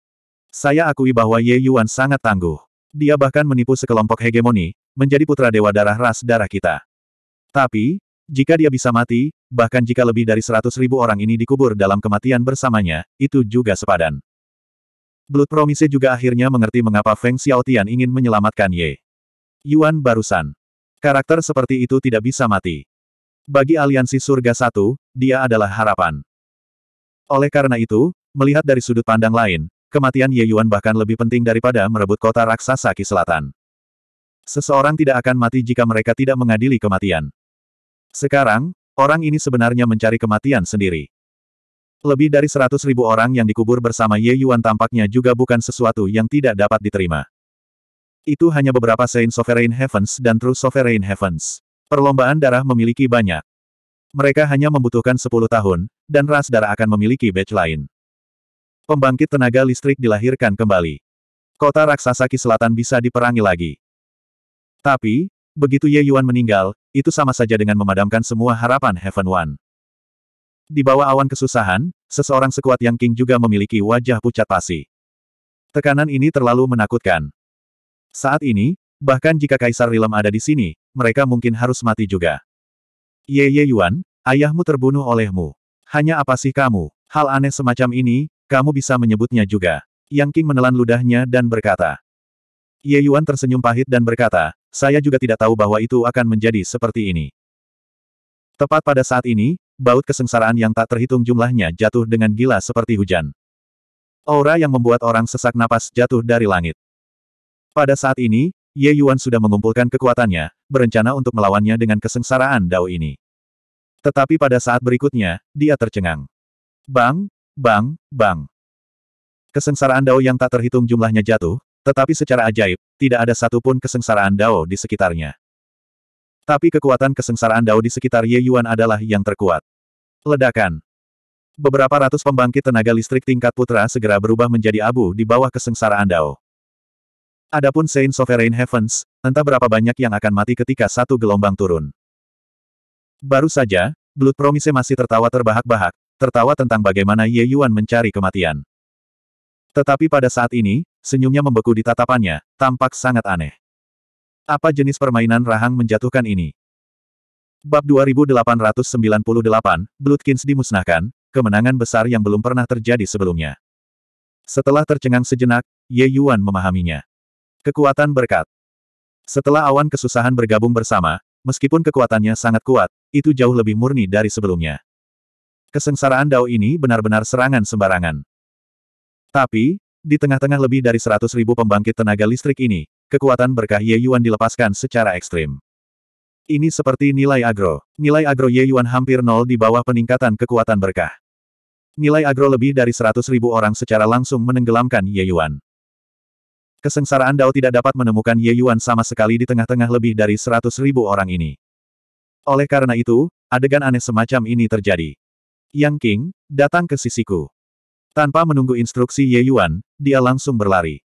Saya akui bahwa Ye Yuan sangat tangguh. Dia bahkan menipu sekelompok hegemoni, menjadi putra dewa darah ras darah kita. Tapi, jika dia bisa mati, bahkan jika lebih dari seratus ribu orang ini dikubur dalam kematian bersamanya, itu juga sepadan. Blood Promise juga akhirnya mengerti mengapa Feng Xiaotian ingin menyelamatkan Ye. Yuan barusan. Karakter seperti itu tidak bisa mati. Bagi aliansi surga satu, dia adalah harapan. Oleh karena itu, melihat dari sudut pandang lain, kematian Ye Yuan bahkan lebih penting daripada merebut kota raksasa Ki Selatan. Seseorang tidak akan mati jika mereka tidak mengadili kematian. Sekarang, orang ini sebenarnya mencari kematian sendiri. Lebih dari seratus ribu orang yang dikubur bersama Ye Yuan tampaknya juga bukan sesuatu yang tidak dapat diterima. Itu hanya beberapa Saint Sovereign Heavens dan True Sovereign Heavens. Perlombaan darah memiliki banyak. Mereka hanya membutuhkan sepuluh tahun, dan ras darah akan memiliki batch lain. Pembangkit tenaga listrik dilahirkan kembali. Kota raksasa Ki Selatan bisa diperangi lagi. Tapi, begitu Ye Yuan meninggal, itu sama saja dengan memadamkan semua harapan Heaven One. Di bawah awan kesusahan, seseorang sekuat Yang King juga memiliki wajah pucat pasi. Tekanan ini terlalu menakutkan. Saat ini, bahkan jika Kaisar Rilem ada di sini, mereka mungkin harus mati juga. Ye Ye Yuan, ayahmu terbunuh olehmu. Hanya apa sih kamu? Hal aneh semacam ini, kamu bisa menyebutnya juga. Yang King menelan ludahnya dan berkata. Ye Yuan tersenyum pahit dan berkata, saya juga tidak tahu bahwa itu akan menjadi seperti ini. Tepat pada saat ini, baut kesengsaraan yang tak terhitung jumlahnya jatuh dengan gila seperti hujan. Aura yang membuat orang sesak napas jatuh dari langit. Pada saat ini, Ye Yuan sudah mengumpulkan kekuatannya, berencana untuk melawannya dengan kesengsaraan Dao ini. Tetapi pada saat berikutnya, dia tercengang. Bang, Bang, bang. Kesengsaraan Dao yang tak terhitung jumlahnya jatuh, tetapi secara ajaib, tidak ada satupun kesengsaraan Dao di sekitarnya. Tapi kekuatan kesengsaraan Dao di sekitar Ye Yuan adalah yang terkuat. Ledakan. Beberapa ratus pembangkit tenaga listrik tingkat putra segera berubah menjadi abu di bawah kesengsaraan Dao. Adapun Saint Sovereign Heavens, entah berapa banyak yang akan mati ketika satu gelombang turun. Baru saja, Blood Promise masih tertawa terbahak-bahak, tertawa tentang bagaimana Ye Yuan mencari kematian. Tetapi pada saat ini, senyumnya membeku di tatapannya, tampak sangat aneh. Apa jenis permainan rahang menjatuhkan ini? Bab 2898, Bloodkins dimusnahkan, kemenangan besar yang belum pernah terjadi sebelumnya. Setelah tercengang sejenak, Ye Yuan memahaminya. Kekuatan berkat. Setelah awan kesusahan bergabung bersama, meskipun kekuatannya sangat kuat, itu jauh lebih murni dari sebelumnya. Kesengsaraan Dao ini benar-benar serangan sembarangan. Tapi, di tengah-tengah lebih dari seratus ribu pembangkit tenaga listrik ini, kekuatan berkah Ye Yuan dilepaskan secara ekstrim. Ini seperti nilai agro. Nilai agro Ye Yuan hampir nol di bawah peningkatan kekuatan berkah. Nilai agro lebih dari seratus ribu orang secara langsung menenggelamkan Ye Yuan. Kesengsaraan Dao tidak dapat menemukan Ye Yuan sama sekali di tengah-tengah lebih dari seratus ribu orang ini. Oleh karena itu, adegan aneh semacam ini terjadi. Yang King, datang ke sisiku. Tanpa menunggu instruksi Ye Yuan, dia langsung berlari.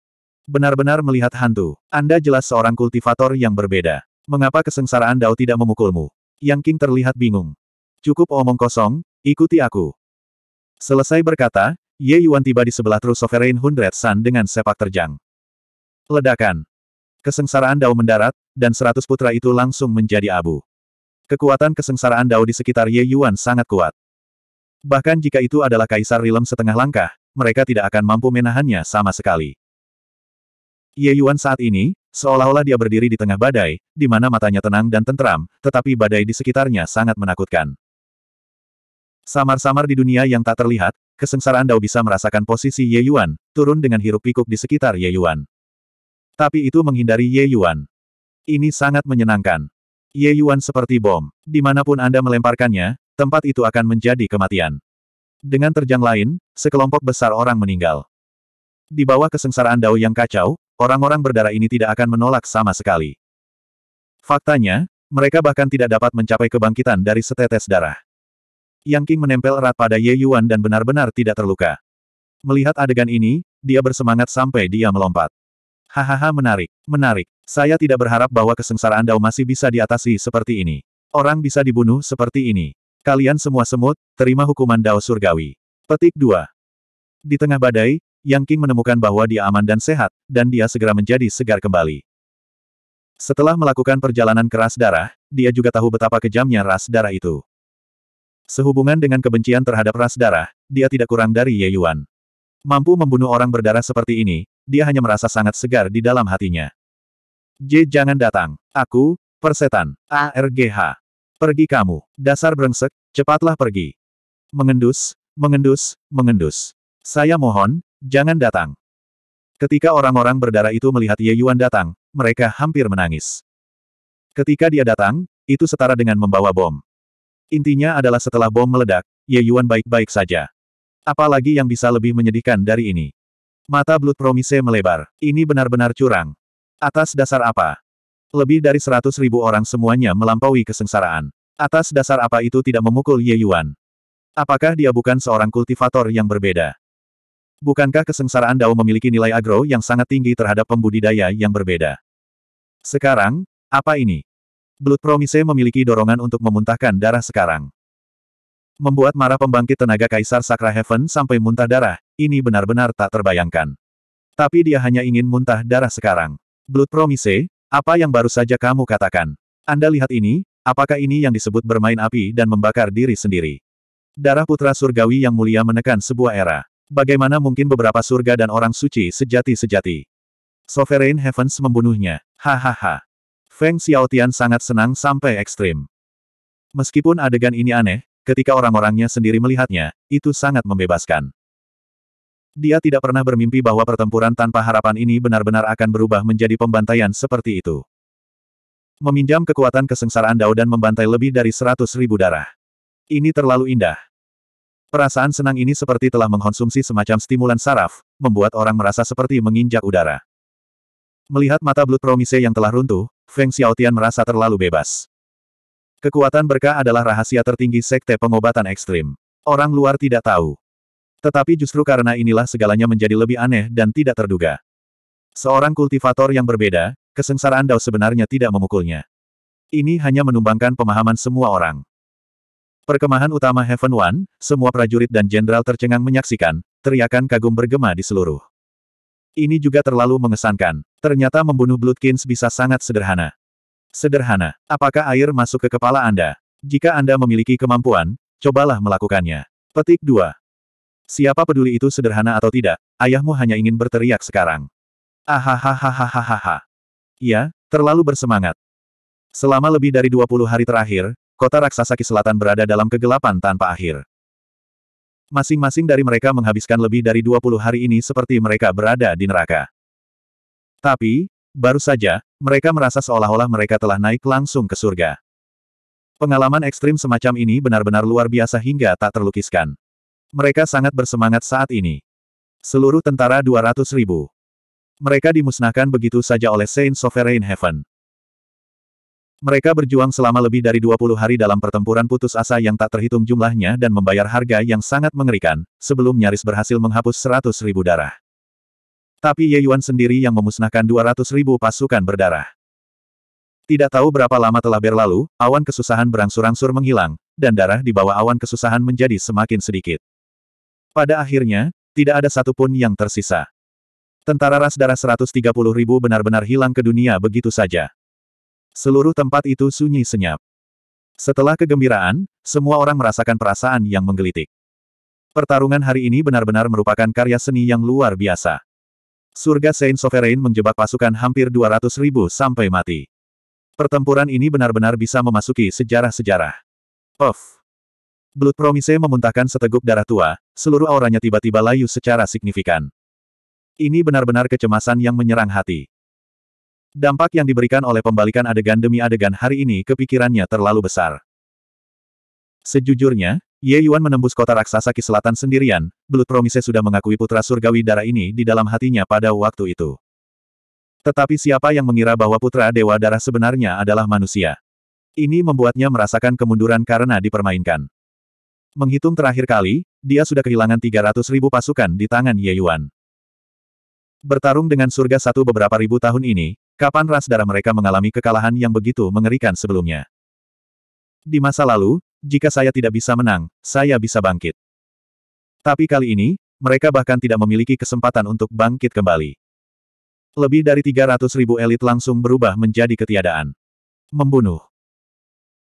Benar-benar melihat hantu. Anda jelas seorang kultivator yang berbeda. Mengapa kesengsaraan Dao tidak memukulmu? Yang King terlihat bingung. Cukup omong kosong, ikuti aku. Selesai berkata, Ye Yuan tiba di sebelah True Sovereign Hundred Sun dengan sepak terjang. Ledakan. Kesengsaraan Dao mendarat, dan seratus putra itu langsung menjadi abu. Kekuatan kesengsaraan Dao di sekitar Ye Yuan sangat kuat. Bahkan jika itu adalah kaisar rilem setengah langkah, mereka tidak akan mampu menahannya sama sekali. Ye Yuan saat ini, seolah-olah dia berdiri di tengah badai, di mana matanya tenang dan tentram, tetapi badai di sekitarnya sangat menakutkan. Samar-samar di dunia yang tak terlihat, kesengsaraan Dao bisa merasakan posisi Ye Yuan, turun dengan hiruk-pikuk di sekitar Ye Yuan. Tapi itu menghindari Ye Yuan. Ini sangat menyenangkan. Ye Yuan seperti bom. Dimanapun Anda melemparkannya, tempat itu akan menjadi kematian. Dengan terjang lain, sekelompok besar orang meninggal. Di bawah kesengsaraan Dao yang kacau, orang-orang berdarah ini tidak akan menolak sama sekali. Faktanya, mereka bahkan tidak dapat mencapai kebangkitan dari setetes darah. Yang King menempel erat pada Ye Yuan dan benar-benar tidak terluka. Melihat adegan ini, dia bersemangat sampai dia melompat. Hahaha menarik, menarik. Saya tidak berharap bahwa kesengsaraan Dao masih bisa diatasi seperti ini. Orang bisa dibunuh seperti ini. Kalian semua semut, terima hukuman Dao Surgawi. Petik 2. Di tengah badai, Yang King menemukan bahwa dia aman dan sehat, dan dia segera menjadi segar kembali. Setelah melakukan perjalanan keras darah, dia juga tahu betapa kejamnya ras darah itu. Sehubungan dengan kebencian terhadap ras darah, dia tidak kurang dari Ye Yuan. Mampu membunuh orang berdarah seperti ini, dia hanya merasa sangat segar di dalam hatinya. J jangan datang. Aku, persetan. ARGH. Pergi kamu, dasar brengsek, cepatlah pergi. Mengendus, mengendus, mengendus. Saya mohon, jangan datang. Ketika orang-orang berdarah itu melihat Ye Yuan datang, mereka hampir menangis. Ketika dia datang, itu setara dengan membawa bom. Intinya adalah setelah bom meledak, Ye Yuan baik-baik saja. Apalagi yang bisa lebih menyedihkan dari ini. Mata Blood Promise melebar. Ini benar-benar curang. Atas dasar apa? Lebih dari seratus ribu orang semuanya melampaui kesengsaraan. Atas dasar apa itu tidak memukul Ye Yuan? Apakah dia bukan seorang kultivator yang berbeda? Bukankah kesengsaraan Dao memiliki nilai agro yang sangat tinggi terhadap pembudidaya yang berbeda? Sekarang, apa ini? Blood Promise memiliki dorongan untuk memuntahkan darah sekarang. Membuat marah pembangkit tenaga Kaisar Sakra Heaven sampai muntah darah, ini benar-benar tak terbayangkan. Tapi dia hanya ingin muntah darah sekarang. Blood Promise, apa yang baru saja kamu katakan? Anda lihat ini, apakah ini yang disebut bermain api dan membakar diri sendiri? Darah putra surgawi yang mulia menekan sebuah era. Bagaimana mungkin beberapa surga dan orang suci sejati-sejati? Sovereign Heavens membunuhnya. Hahaha. Feng Xiaotian sangat senang sampai ekstrim. Meskipun adegan ini aneh, ketika orang-orangnya sendiri melihatnya, itu sangat membebaskan. Dia tidak pernah bermimpi bahwa pertempuran tanpa harapan ini benar-benar akan berubah menjadi pembantaian seperti itu. Meminjam kekuatan kesengsaraan Dao dan membantai lebih dari seratus ribu darah. Ini terlalu indah. Perasaan senang ini seperti telah mengkonsumsi semacam stimulan saraf, membuat orang merasa seperti menginjak udara. Melihat mata Blood Promise yang telah runtuh, Feng Xiaotian merasa terlalu bebas. Kekuatan berkah adalah rahasia tertinggi sekte pengobatan ekstrim. Orang luar tidak tahu. Tetapi justru karena inilah segalanya menjadi lebih aneh dan tidak terduga. Seorang kultivator yang berbeda, kesengsaraan Dao sebenarnya tidak memukulnya. Ini hanya menumbangkan pemahaman semua orang. Perkemahan utama Heaven One, semua prajurit dan jenderal tercengang menyaksikan, teriakan kagum bergema di seluruh. Ini juga terlalu mengesankan. Ternyata membunuh Bloodkins bisa sangat sederhana. Sederhana. Apakah air masuk ke kepala Anda? Jika Anda memiliki kemampuan, cobalah melakukannya. Petik 2. Siapa peduli itu sederhana atau tidak, ayahmu hanya ingin berteriak sekarang. Ahahahahahaha. Iya, terlalu bersemangat. Selama lebih dari 20 hari terakhir, kota raksasa Ki Selatan berada dalam kegelapan tanpa akhir. Masing-masing dari mereka menghabiskan lebih dari 20 hari ini seperti mereka berada di neraka. Tapi, baru saja, mereka merasa seolah-olah mereka telah naik langsung ke surga. Pengalaman ekstrim semacam ini benar-benar luar biasa hingga tak terlukiskan. Mereka sangat bersemangat saat ini. Seluruh tentara 200 ribu. Mereka dimusnahkan begitu saja oleh Saint Sovereign Heaven. Mereka berjuang selama lebih dari 20 hari dalam pertempuran putus asa yang tak terhitung jumlahnya dan membayar harga yang sangat mengerikan, sebelum nyaris berhasil menghapus 100 ribu darah. Tapi Ye Yuan sendiri yang memusnahkan 200 ribu pasukan berdarah. Tidak tahu berapa lama telah berlalu, awan kesusahan berangsur-angsur menghilang, dan darah di bawah awan kesusahan menjadi semakin sedikit. Pada akhirnya, tidak ada satupun yang tersisa. Tentara ras darah 130 ribu benar-benar hilang ke dunia begitu saja. Seluruh tempat itu sunyi senyap. Setelah kegembiraan, semua orang merasakan perasaan yang menggelitik. Pertarungan hari ini benar-benar merupakan karya seni yang luar biasa. Surga Saint Sovereign menjebak pasukan hampir 200 ribu sampai mati. Pertempuran ini benar-benar bisa memasuki sejarah-sejarah. Puff. Blood Promise memuntahkan seteguk darah tua, seluruh auranya tiba-tiba layu secara signifikan. Ini benar-benar kecemasan yang menyerang hati. Dampak yang diberikan oleh pembalikan adegan demi adegan hari ini kepikirannya terlalu besar. Sejujurnya, Ye Yuan menembus kota raksasa ke selatan sendirian, Blood Promise sudah mengakui putra surgawi darah ini di dalam hatinya pada waktu itu. Tetapi siapa yang mengira bahwa putra dewa darah sebenarnya adalah manusia? Ini membuatnya merasakan kemunduran karena dipermainkan. Menghitung terakhir kali, dia sudah kehilangan 300 ribu pasukan di tangan Ye Yuan. Bertarung dengan surga satu beberapa ribu tahun ini, kapan ras darah mereka mengalami kekalahan yang begitu mengerikan sebelumnya? Di masa lalu, jika saya tidak bisa menang, saya bisa bangkit. Tapi kali ini, mereka bahkan tidak memiliki kesempatan untuk bangkit kembali. Lebih dari 300 ribu elit langsung berubah menjadi ketiadaan. Membunuh.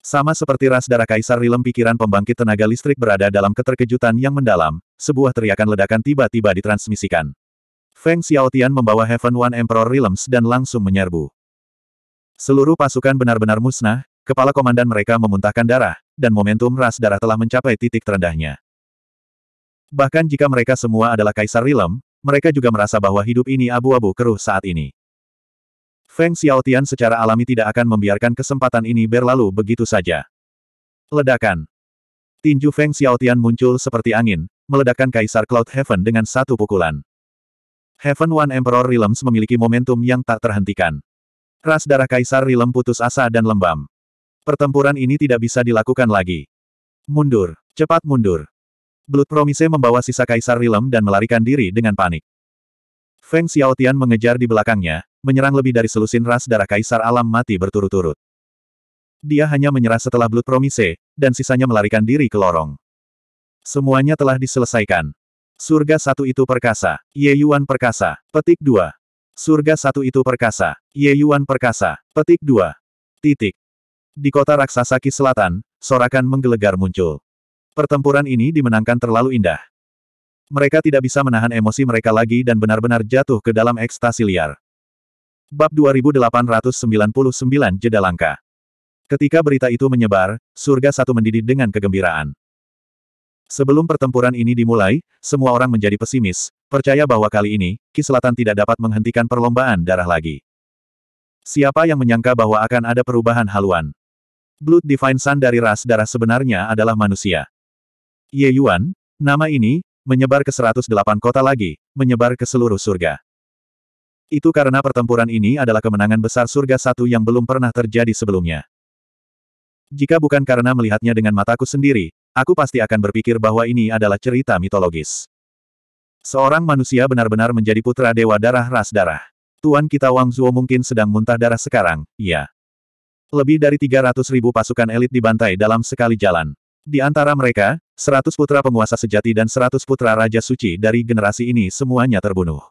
Sama seperti ras darah kaisar rilem pikiran pembangkit tenaga listrik berada dalam keterkejutan yang mendalam, sebuah teriakan ledakan tiba-tiba ditransmisikan. Feng Xiaotian membawa Heaven One Emperor Realms dan langsung menyerbu. Seluruh pasukan benar-benar musnah, kepala komandan mereka memuntahkan darah, dan momentum ras darah telah mencapai titik terendahnya. Bahkan jika mereka semua adalah kaisar Rilem, mereka juga merasa bahwa hidup ini abu-abu keruh saat ini. Feng Xiaotian secara alami tidak akan membiarkan kesempatan ini berlalu begitu saja. Ledakan. Tinju Feng Xiaotian muncul seperti angin, meledakkan Kaisar Cloud Heaven dengan satu pukulan. Heaven One Emperor Realms memiliki momentum yang tak terhentikan. Ras darah Kaisar Realm putus asa dan lembam. Pertempuran ini tidak bisa dilakukan lagi. Mundur, cepat mundur. Blood Promise membawa sisa Kaisar Realm dan melarikan diri dengan panik. Feng Xiaotian mengejar di belakangnya, menyerang lebih dari selusin ras darah kaisar alam mati berturut-turut. Dia hanya menyerah setelah Blood Promise, dan sisanya melarikan diri ke lorong. Semuanya telah diselesaikan. Surga satu itu perkasa. Ye Yuan perkasa. Petik dua. Surga satu itu perkasa. Ye Yuan perkasa. Petik dua. Titik. Di kota raksasa Ki Selatan, sorakan menggelegar muncul. Pertempuran ini dimenangkan terlalu indah. Mereka tidak bisa menahan emosi mereka lagi dan benar-benar jatuh ke dalam ekstasi liar. Bab 2899 Jeda Langka Ketika berita itu menyebar, surga satu mendidih dengan kegembiraan. Sebelum pertempuran ini dimulai, semua orang menjadi pesimis, percaya bahwa kali ini, Ki Selatan tidak dapat menghentikan perlombaan darah lagi. Siapa yang menyangka bahwa akan ada perubahan haluan? Blood Divine Sun dari ras darah sebenarnya adalah manusia. Ye Yuan, nama ini, menyebar ke 108 kota lagi, menyebar ke seluruh surga. Itu karena pertempuran ini adalah kemenangan besar surga satu yang belum pernah terjadi sebelumnya. Jika bukan karena melihatnya dengan mataku sendiri, aku pasti akan berpikir bahwa ini adalah cerita mitologis. Seorang manusia benar-benar menjadi putra dewa darah ras darah. Tuan kita Wang Zuo mungkin sedang muntah darah sekarang, iya. Lebih dari 300 ribu pasukan elit dibantai dalam sekali jalan. Di antara mereka, 100 putra penguasa sejati dan 100 putra raja suci dari generasi ini semuanya terbunuh.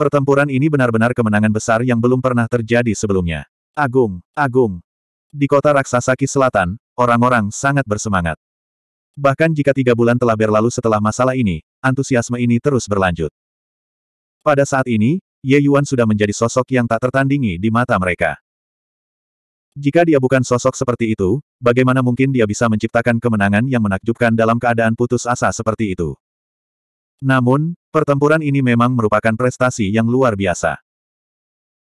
Pertempuran ini benar-benar kemenangan besar yang belum pernah terjadi sebelumnya. Agung, agung. Di kota raksasa Ki Selatan, orang-orang sangat bersemangat. Bahkan jika tiga bulan telah berlalu setelah masalah ini, antusiasme ini terus berlanjut. Pada saat ini, Ye Yuan sudah menjadi sosok yang tak tertandingi di mata mereka. Jika dia bukan sosok seperti itu, bagaimana mungkin dia bisa menciptakan kemenangan yang menakjubkan dalam keadaan putus asa seperti itu? Namun, pertempuran ini memang merupakan prestasi yang luar biasa.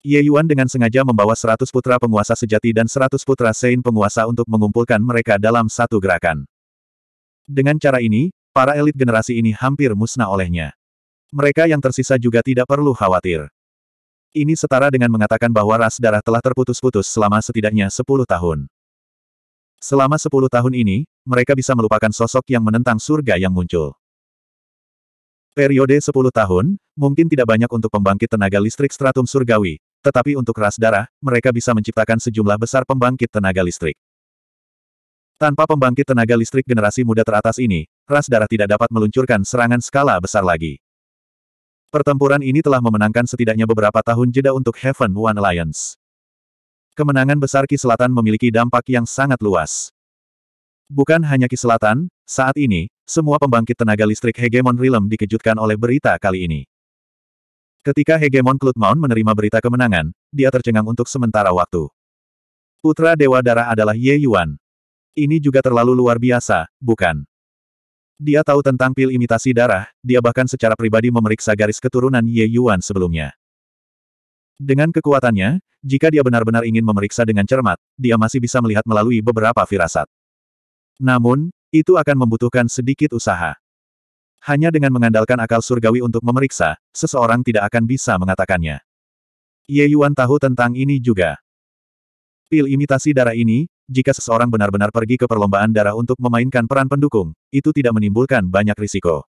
Ye Yuan dengan sengaja membawa seratus putra penguasa sejati dan seratus putra Sein penguasa untuk mengumpulkan mereka dalam satu gerakan. Dengan cara ini, para elit generasi ini hampir musnah olehnya. Mereka yang tersisa juga tidak perlu khawatir. Ini setara dengan mengatakan bahwa ras darah telah terputus-putus selama setidaknya sepuluh tahun. Selama sepuluh tahun ini, mereka bisa melupakan sosok yang menentang surga yang muncul. Periode 10 tahun, mungkin tidak banyak untuk pembangkit tenaga listrik stratum surgawi, tetapi untuk ras darah, mereka bisa menciptakan sejumlah besar pembangkit tenaga listrik. Tanpa pembangkit tenaga listrik generasi muda teratas ini, ras darah tidak dapat meluncurkan serangan skala besar lagi. Pertempuran ini telah memenangkan setidaknya beberapa tahun jeda untuk Heaven One Alliance. Kemenangan besar Ki Selatan memiliki dampak yang sangat luas. Bukan hanya Ki Selatan, saat ini, semua pembangkit tenaga listrik hegemon Realm dikejutkan oleh berita kali ini. Ketika hegemon Cloudmount menerima berita kemenangan, dia tercengang untuk sementara waktu. Putra Dewa Darah adalah Ye Yuan. Ini juga terlalu luar biasa, bukan? Dia tahu tentang pil imitasi darah, dia bahkan secara pribadi memeriksa garis keturunan Ye Yuan sebelumnya. Dengan kekuatannya, jika dia benar-benar ingin memeriksa dengan cermat, dia masih bisa melihat melalui beberapa firasat. Namun, itu akan membutuhkan sedikit usaha. Hanya dengan mengandalkan akal surgawi untuk memeriksa, seseorang tidak akan bisa mengatakannya. Ye Yuan tahu tentang ini juga. Pil imitasi darah ini, jika seseorang benar-benar pergi ke perlombaan darah untuk memainkan peran pendukung, itu tidak menimbulkan banyak risiko.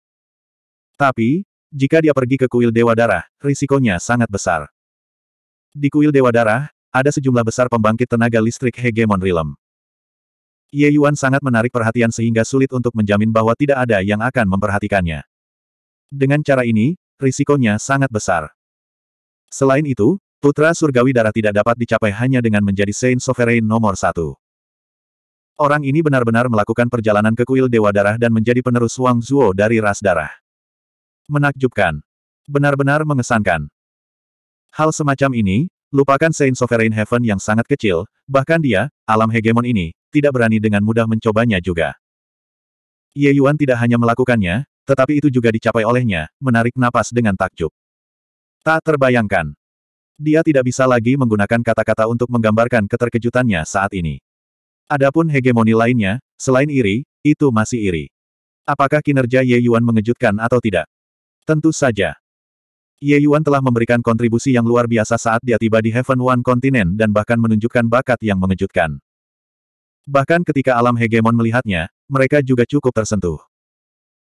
Tapi, jika dia pergi ke kuil Dewa Darah, risikonya sangat besar. Di kuil Dewa Darah, ada sejumlah besar pembangkit tenaga listrik hegemon rilem. Ye Yuan sangat menarik perhatian sehingga sulit untuk menjamin bahwa tidak ada yang akan memperhatikannya. Dengan cara ini, risikonya sangat besar. Selain itu, Putra Surgawi Darah tidak dapat dicapai hanya dengan menjadi Saint Sovereign nomor satu. Orang ini benar-benar melakukan perjalanan ke kuil Dewa Darah dan menjadi penerus Wang Zuo dari ras darah. Menakjubkan. Benar-benar mengesankan. Hal semacam ini, lupakan Saint Sovereign Heaven yang sangat kecil, bahkan dia, alam hegemon ini, tidak berani dengan mudah mencobanya juga. Ye Yuan tidak hanya melakukannya, tetapi itu juga dicapai olehnya, menarik napas dengan takjub. Tak terbayangkan. Dia tidak bisa lagi menggunakan kata-kata untuk menggambarkan keterkejutannya saat ini. Adapun hegemoni lainnya, selain iri, itu masih iri. Apakah kinerja Ye Yuan mengejutkan atau tidak? Tentu saja. Ye Yuan telah memberikan kontribusi yang luar biasa saat dia tiba di Heaven One Continent dan bahkan menunjukkan bakat yang mengejutkan. Bahkan ketika alam hegemon melihatnya, mereka juga cukup tersentuh.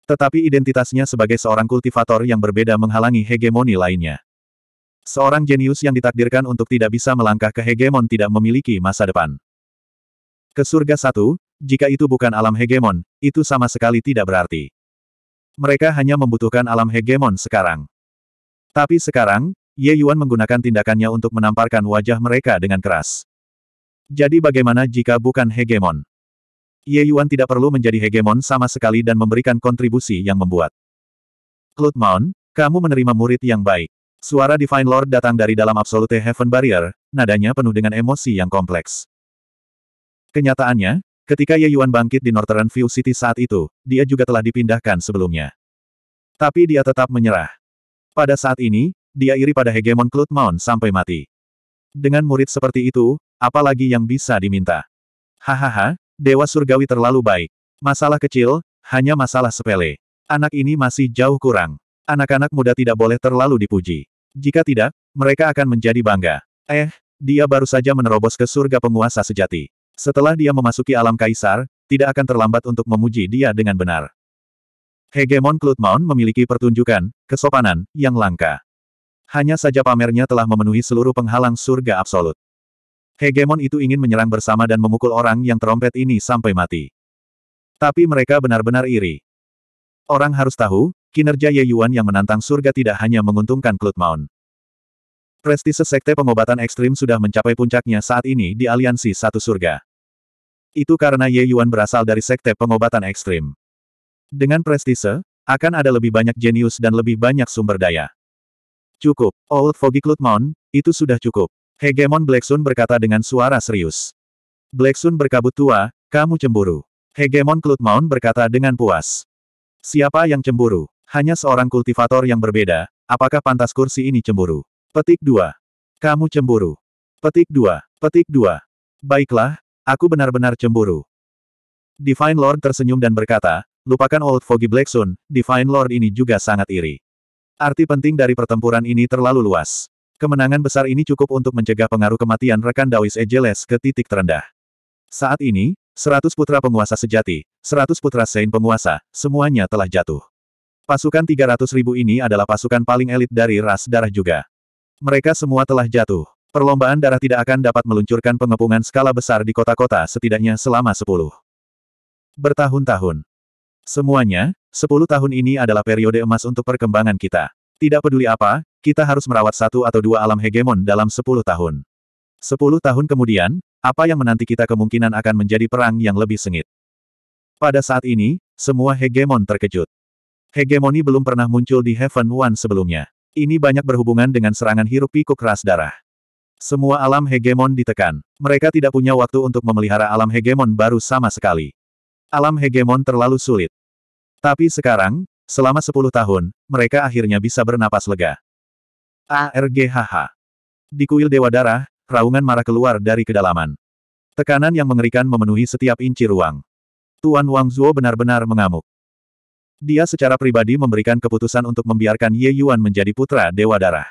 Tetapi identitasnya sebagai seorang kultivator yang berbeda menghalangi hegemoni lainnya. Seorang jenius yang ditakdirkan untuk tidak bisa melangkah ke hegemon tidak memiliki masa depan. Ke surga satu, jika itu bukan alam hegemon, itu sama sekali tidak berarti. Mereka hanya membutuhkan alam hegemon sekarang. Tapi sekarang, Ye Yuan menggunakan tindakannya untuk menamparkan wajah mereka dengan keras. Jadi bagaimana jika bukan hegemon? Ye Yuan tidak perlu menjadi hegemon sama sekali dan memberikan kontribusi yang membuat. Cloud Mount, kamu menerima murid yang baik. Suara Divine Lord datang dari dalam Absolute Heaven Barrier, nadanya penuh dengan emosi yang kompleks. Kenyataannya, ketika Ye Yuan bangkit di Northern View City saat itu, dia juga telah dipindahkan sebelumnya. Tapi dia tetap menyerah. Pada saat ini, dia iri pada hegemon Cloud Mount sampai mati. Dengan murid seperti itu, Apalagi yang bisa diminta? Hahaha, Dewa Surgawi terlalu baik. Masalah kecil, hanya masalah sepele. Anak ini masih jauh kurang. Anak-anak muda tidak boleh terlalu dipuji. Jika tidak, mereka akan menjadi bangga. Eh, dia baru saja menerobos ke surga penguasa sejati. Setelah dia memasuki alam kaisar, tidak akan terlambat untuk memuji dia dengan benar. Hegemon Cloudmount memiliki pertunjukan, kesopanan, yang langka. Hanya saja pamernya telah memenuhi seluruh penghalang surga absolut. Hegemon itu ingin menyerang bersama dan memukul orang yang terompet ini sampai mati. Tapi mereka benar-benar iri. Orang harus tahu, kinerja Ye Yuan yang menantang surga tidak hanya menguntungkan Cloud Mount. Prestise Sekte Pengobatan Ekstrim sudah mencapai puncaknya saat ini di Aliansi Satu Surga. Itu karena Ye Yuan berasal dari Sekte Pengobatan Ekstrim. Dengan prestise, akan ada lebih banyak jenius dan lebih banyak sumber daya. Cukup, Old Foggy Cloud Mount, itu sudah cukup. Hegemon Black Sun berkata dengan suara serius. Black Sun berkabut tua, kamu cemburu. Hegemon Cloudmount berkata dengan puas. Siapa yang cemburu? Hanya seorang kultivator yang berbeda, apakah pantas kursi ini cemburu? Petik 2. Kamu cemburu. Petik 2. Petik 2. Baiklah, aku benar-benar cemburu. Divine Lord tersenyum dan berkata, lupakan Old Foggy Black Sun, Divine Lord ini juga sangat iri. Arti penting dari pertempuran ini terlalu luas. Kemenangan besar ini cukup untuk mencegah pengaruh kematian rekan Dawis Ejeles ke titik terendah. Saat ini, seratus putra penguasa sejati, seratus putra Sein penguasa, semuanya telah jatuh. Pasukan tiga ratus ribu ini adalah pasukan paling elit dari ras darah juga. Mereka semua telah jatuh. Perlombaan darah tidak akan dapat meluncurkan pengepungan skala besar di kota-kota setidaknya selama sepuluh bertahun-tahun. Semuanya, sepuluh tahun ini adalah periode emas untuk perkembangan kita. Tidak peduli apa, kita harus merawat satu atau dua alam hegemon dalam sepuluh tahun. Sepuluh tahun kemudian, apa yang menanti kita kemungkinan akan menjadi perang yang lebih sengit. Pada saat ini, semua hegemon terkejut. Hegemoni belum pernah muncul di Heaven One sebelumnya. Ini banyak berhubungan dengan serangan hirup pikuk ras darah. Semua alam hegemon ditekan. Mereka tidak punya waktu untuk memelihara alam hegemon baru sama sekali. Alam hegemon terlalu sulit. Tapi sekarang, selama sepuluh tahun, mereka akhirnya bisa bernapas lega. ARGHH. Di kuil Dewa Darah, raungan marah keluar dari kedalaman. Tekanan yang mengerikan memenuhi setiap inci ruang. Tuan Wang Zuo benar-benar mengamuk. Dia secara pribadi memberikan keputusan untuk membiarkan Ye Yuan menjadi putra Dewa Darah.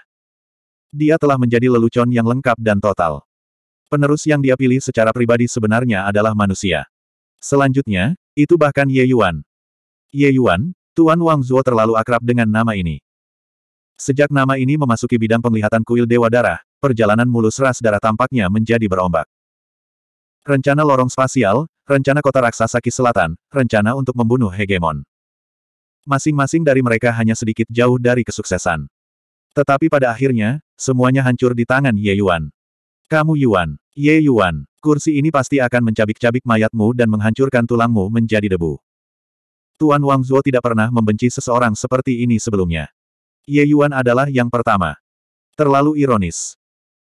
Dia telah menjadi lelucon yang lengkap dan total. Penerus yang dia pilih secara pribadi sebenarnya adalah manusia. Selanjutnya, itu bahkan Ye Yuan. Ye Yuan, Tuan Wang Zuo terlalu akrab dengan nama ini. Sejak nama ini memasuki bidang penglihatan kuil Dewa Darah, perjalanan mulus ras darah tampaknya menjadi berombak. Rencana lorong spasial, rencana kota raksasa Ki Selatan, rencana untuk membunuh hegemon. Masing-masing dari mereka hanya sedikit jauh dari kesuksesan. Tetapi pada akhirnya, semuanya hancur di tangan Ye Yuan. Kamu Yuan, Ye Yuan, kursi ini pasti akan mencabik-cabik mayatmu dan menghancurkan tulangmu menjadi debu. Tuan Wang Zhuo tidak pernah membenci seseorang seperti ini sebelumnya. Ye Yuan adalah yang pertama. Terlalu ironis.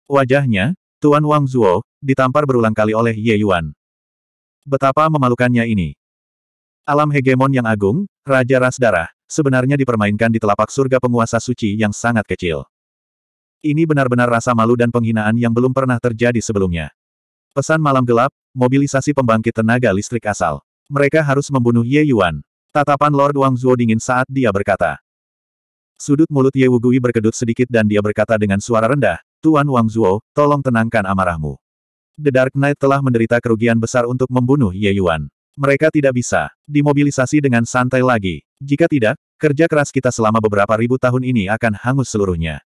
Wajahnya, Tuan Wang Zuo, ditampar berulang kali oleh Ye Yuan. Betapa memalukannya ini. Alam hegemon yang agung, Raja Ras Darah, sebenarnya dipermainkan di telapak surga penguasa suci yang sangat kecil. Ini benar-benar rasa malu dan penghinaan yang belum pernah terjadi sebelumnya. Pesan malam gelap, mobilisasi pembangkit tenaga listrik asal. Mereka harus membunuh Ye Yuan. Tatapan Lord Wang Zuo dingin saat dia berkata. Sudut mulut Ye Wugui berkedut sedikit dan dia berkata dengan suara rendah, Tuan Wang Zuo, tolong tenangkan amarahmu. The Dark Knight telah menderita kerugian besar untuk membunuh Ye Yuan. Mereka tidak bisa dimobilisasi dengan santai lagi. Jika tidak, kerja keras kita selama beberapa ribu tahun ini akan hangus seluruhnya.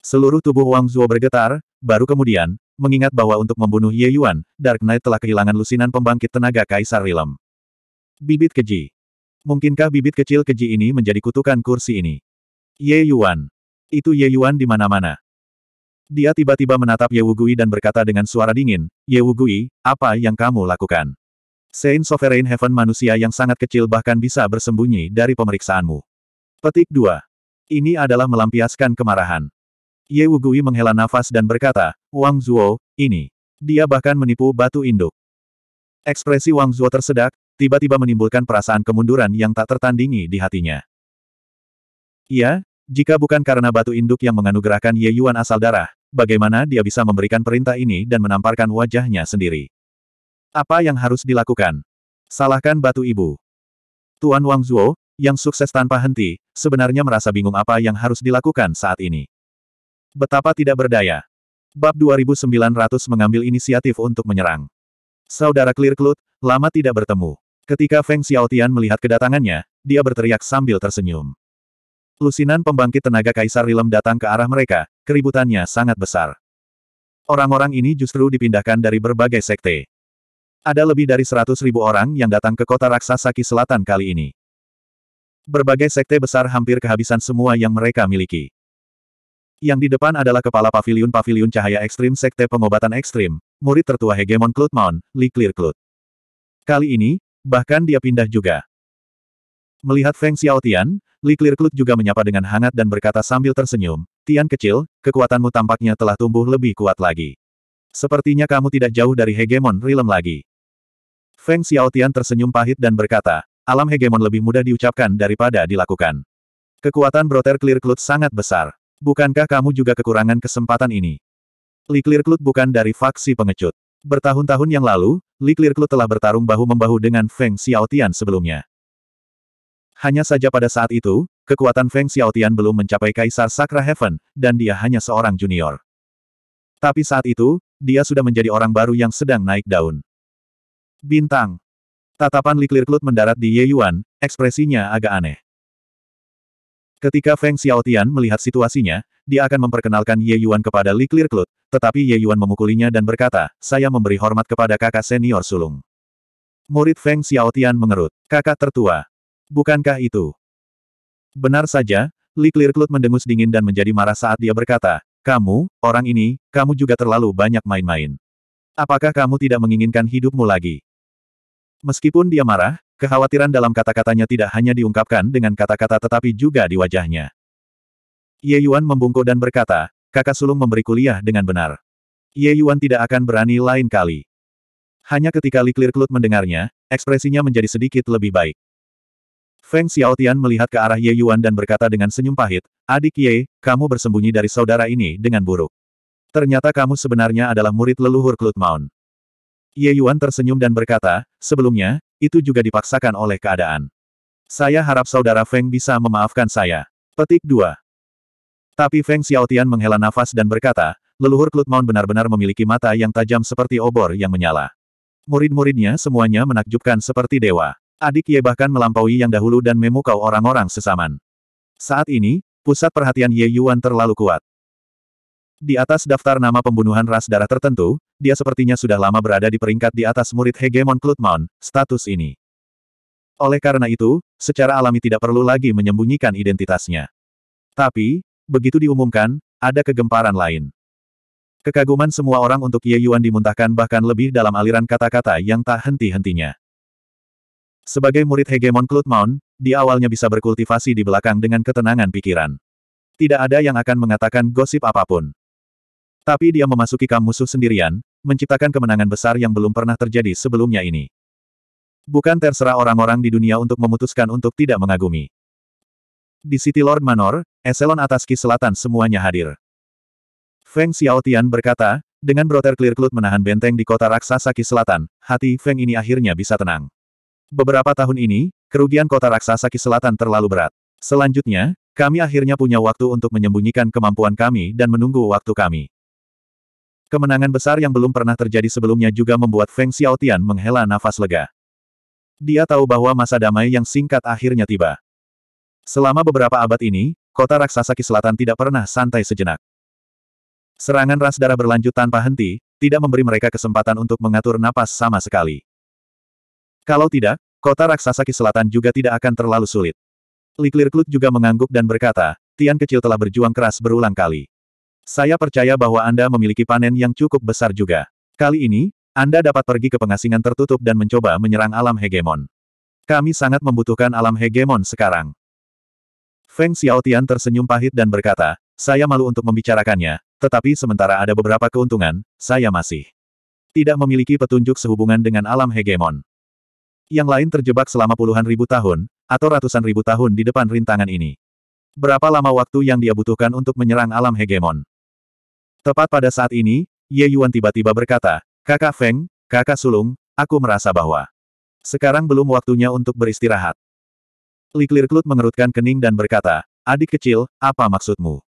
Seluruh tubuh Wang Zuo bergetar, baru kemudian, mengingat bahwa untuk membunuh Ye Yuan, Dark Knight telah kehilangan lusinan pembangkit tenaga Kaisar Rilem. Bibit keji. Mungkinkah bibit kecil keji ini menjadi kutukan kursi ini? Ye Yuan. Itu Ye Yuan di mana-mana. Dia tiba-tiba menatap Ye Wugui dan berkata dengan suara dingin, Ye Wugui, apa yang kamu lakukan? Saint Sovereign Heaven manusia yang sangat kecil bahkan bisa bersembunyi dari pemeriksaanmu. Petik 2. Ini adalah melampiaskan kemarahan. Ye Wugui menghela nafas dan berkata, Wang Zuo, ini. Dia bahkan menipu batu induk. Ekspresi Wang Zuo tersedak, tiba-tiba menimbulkan perasaan kemunduran yang tak tertandingi di hatinya. Iya, jika bukan karena batu induk yang menganugerahkan Ye Yuan asal darah, bagaimana dia bisa memberikan perintah ini dan menamparkan wajahnya sendiri? Apa yang harus dilakukan? Salahkan batu ibu. Tuan Wang Zhuo, yang sukses tanpa henti, sebenarnya merasa bingung apa yang harus dilakukan saat ini. Betapa tidak berdaya. Bab 2900 mengambil inisiatif untuk menyerang. Saudara Clear Clut, lama tidak bertemu. Ketika Feng Xiaotian melihat kedatangannya, dia berteriak sambil tersenyum. Lusinan pembangkit tenaga Kaisar Rilem datang ke arah mereka, keributannya sangat besar. Orang-orang ini justru dipindahkan dari berbagai sekte. Ada lebih dari seratus ribu orang yang datang ke kota raksasa Ki Selatan kali ini. Berbagai sekte besar hampir kehabisan semua yang mereka miliki. Yang di depan adalah kepala pavilion-pavilion cahaya ekstrim Sekte Pengobatan Ekstrim, murid tertua hegemon Klutmon, Li Clear Cloud. Kali ini, Bahkan dia pindah juga. Melihat Feng Xiaotian, Li Clearclut juga menyapa dengan hangat dan berkata sambil tersenyum, Tian kecil, kekuatanmu tampaknya telah tumbuh lebih kuat lagi. Sepertinya kamu tidak jauh dari hegemon rilem lagi. Feng Xiaotian tersenyum pahit dan berkata, alam hegemon lebih mudah diucapkan daripada dilakukan. Kekuatan Broter Clearclut sangat besar. Bukankah kamu juga kekurangan kesempatan ini? Li Clearclut bukan dari faksi pengecut. Bertahun-tahun yang lalu, Li Klirklu telah bertarung bahu-membahu dengan Feng Xiaotian sebelumnya. Hanya saja pada saat itu, kekuatan Feng Xiaotian belum mencapai Kaisar Sakra Heaven, dan dia hanya seorang junior. Tapi saat itu, dia sudah menjadi orang baru yang sedang naik daun. Bintang. Tatapan Li Klirklut mendarat di Ye Yuan, ekspresinya agak aneh. Ketika Feng Xiaotian melihat situasinya, dia akan memperkenalkan Ye Yuan kepada Li Klirklut, tetapi Ye Yuan memukulinya dan berkata, saya memberi hormat kepada kakak senior sulung. Murid Feng Xiaotian mengerut, kakak tertua. Bukankah itu? Benar saja, Li Clearcloud mendengus dingin dan menjadi marah saat dia berkata, kamu, orang ini, kamu juga terlalu banyak main-main. Apakah kamu tidak menginginkan hidupmu lagi? Meskipun dia marah, kekhawatiran dalam kata-katanya tidak hanya diungkapkan dengan kata-kata tetapi juga di wajahnya. Ye Yuan membungkuk dan berkata, kakak sulung memberi kuliah dengan benar. Ye Yuan tidak akan berani lain kali. Hanya ketika Li Clear Cloud mendengarnya, ekspresinya menjadi sedikit lebih baik. Feng Xiaotian melihat ke arah Ye Yuan dan berkata dengan senyum pahit, Adik Ye, kamu bersembunyi dari saudara ini dengan buruk. Ternyata kamu sebenarnya adalah murid leluhur Klutmaun. Ye Yuan tersenyum dan berkata, sebelumnya, itu juga dipaksakan oleh keadaan. Saya harap saudara Feng bisa memaafkan saya. Petik 2. Tapi Feng Xiaotian menghela nafas dan berkata, leluhur Cloud benar-benar memiliki mata yang tajam seperti obor yang menyala. Murid-muridnya semuanya menakjubkan seperti dewa. Adik Ye bahkan melampaui yang dahulu dan memukau orang-orang sesaman. Saat ini, pusat perhatian Ye Yuan terlalu kuat. Di atas daftar nama pembunuhan ras darah tertentu, dia sepertinya sudah lama berada di peringkat di atas murid hegemon Cloudmount, status ini. Oleh karena itu, secara alami tidak perlu lagi menyembunyikan identitasnya. Tapi, Begitu diumumkan, ada kegemparan lain. Kekaguman semua orang untuk Ye Yuan dimuntahkan bahkan lebih dalam aliran kata-kata yang tak henti-hentinya. Sebagai murid hegemon Cloud Mount, di awalnya bisa berkultivasi di belakang dengan ketenangan pikiran. Tidak ada yang akan mengatakan gosip apapun. Tapi dia memasuki kamusu musuh sendirian, menciptakan kemenangan besar yang belum pernah terjadi sebelumnya ini. Bukan terserah orang-orang di dunia untuk memutuskan untuk tidak mengagumi. Di City Lord Manor, Eselon atas Ki Selatan semuanya hadir. Feng Xiaotian berkata, dengan Clear Cloud menahan benteng di kota raksasa Ki Selatan, hati Feng ini akhirnya bisa tenang. Beberapa tahun ini, kerugian kota raksasa Ki Selatan terlalu berat. Selanjutnya, kami akhirnya punya waktu untuk menyembunyikan kemampuan kami dan menunggu waktu kami. Kemenangan besar yang belum pernah terjadi sebelumnya juga membuat Feng Xiaotian menghela nafas lega. Dia tahu bahwa masa damai yang singkat akhirnya tiba. Selama beberapa abad ini, kota raksasa Ki Selatan tidak pernah santai sejenak. Serangan ras darah berlanjut tanpa henti, tidak memberi mereka kesempatan untuk mengatur napas sama sekali. Kalau tidak, kota raksasa Ki Selatan juga tidak akan terlalu sulit. Liklir Klut juga mengangguk dan berkata, Tian kecil telah berjuang keras berulang kali. Saya percaya bahwa Anda memiliki panen yang cukup besar juga. Kali ini, Anda dapat pergi ke pengasingan tertutup dan mencoba menyerang alam hegemon. Kami sangat membutuhkan alam hegemon sekarang. Feng Xiaotian tersenyum pahit dan berkata, saya malu untuk membicarakannya, tetapi sementara ada beberapa keuntungan, saya masih tidak memiliki petunjuk sehubungan dengan alam hegemon. Yang lain terjebak selama puluhan ribu tahun, atau ratusan ribu tahun di depan rintangan ini. Berapa lama waktu yang dia butuhkan untuk menyerang alam hegemon? Tepat pada saat ini, Ye Yuan tiba-tiba berkata, Kakak Feng, kakak sulung, aku merasa bahwa sekarang belum waktunya untuk beristirahat. Li Clearclut mengerutkan kening dan berkata, Adik kecil, apa maksudmu?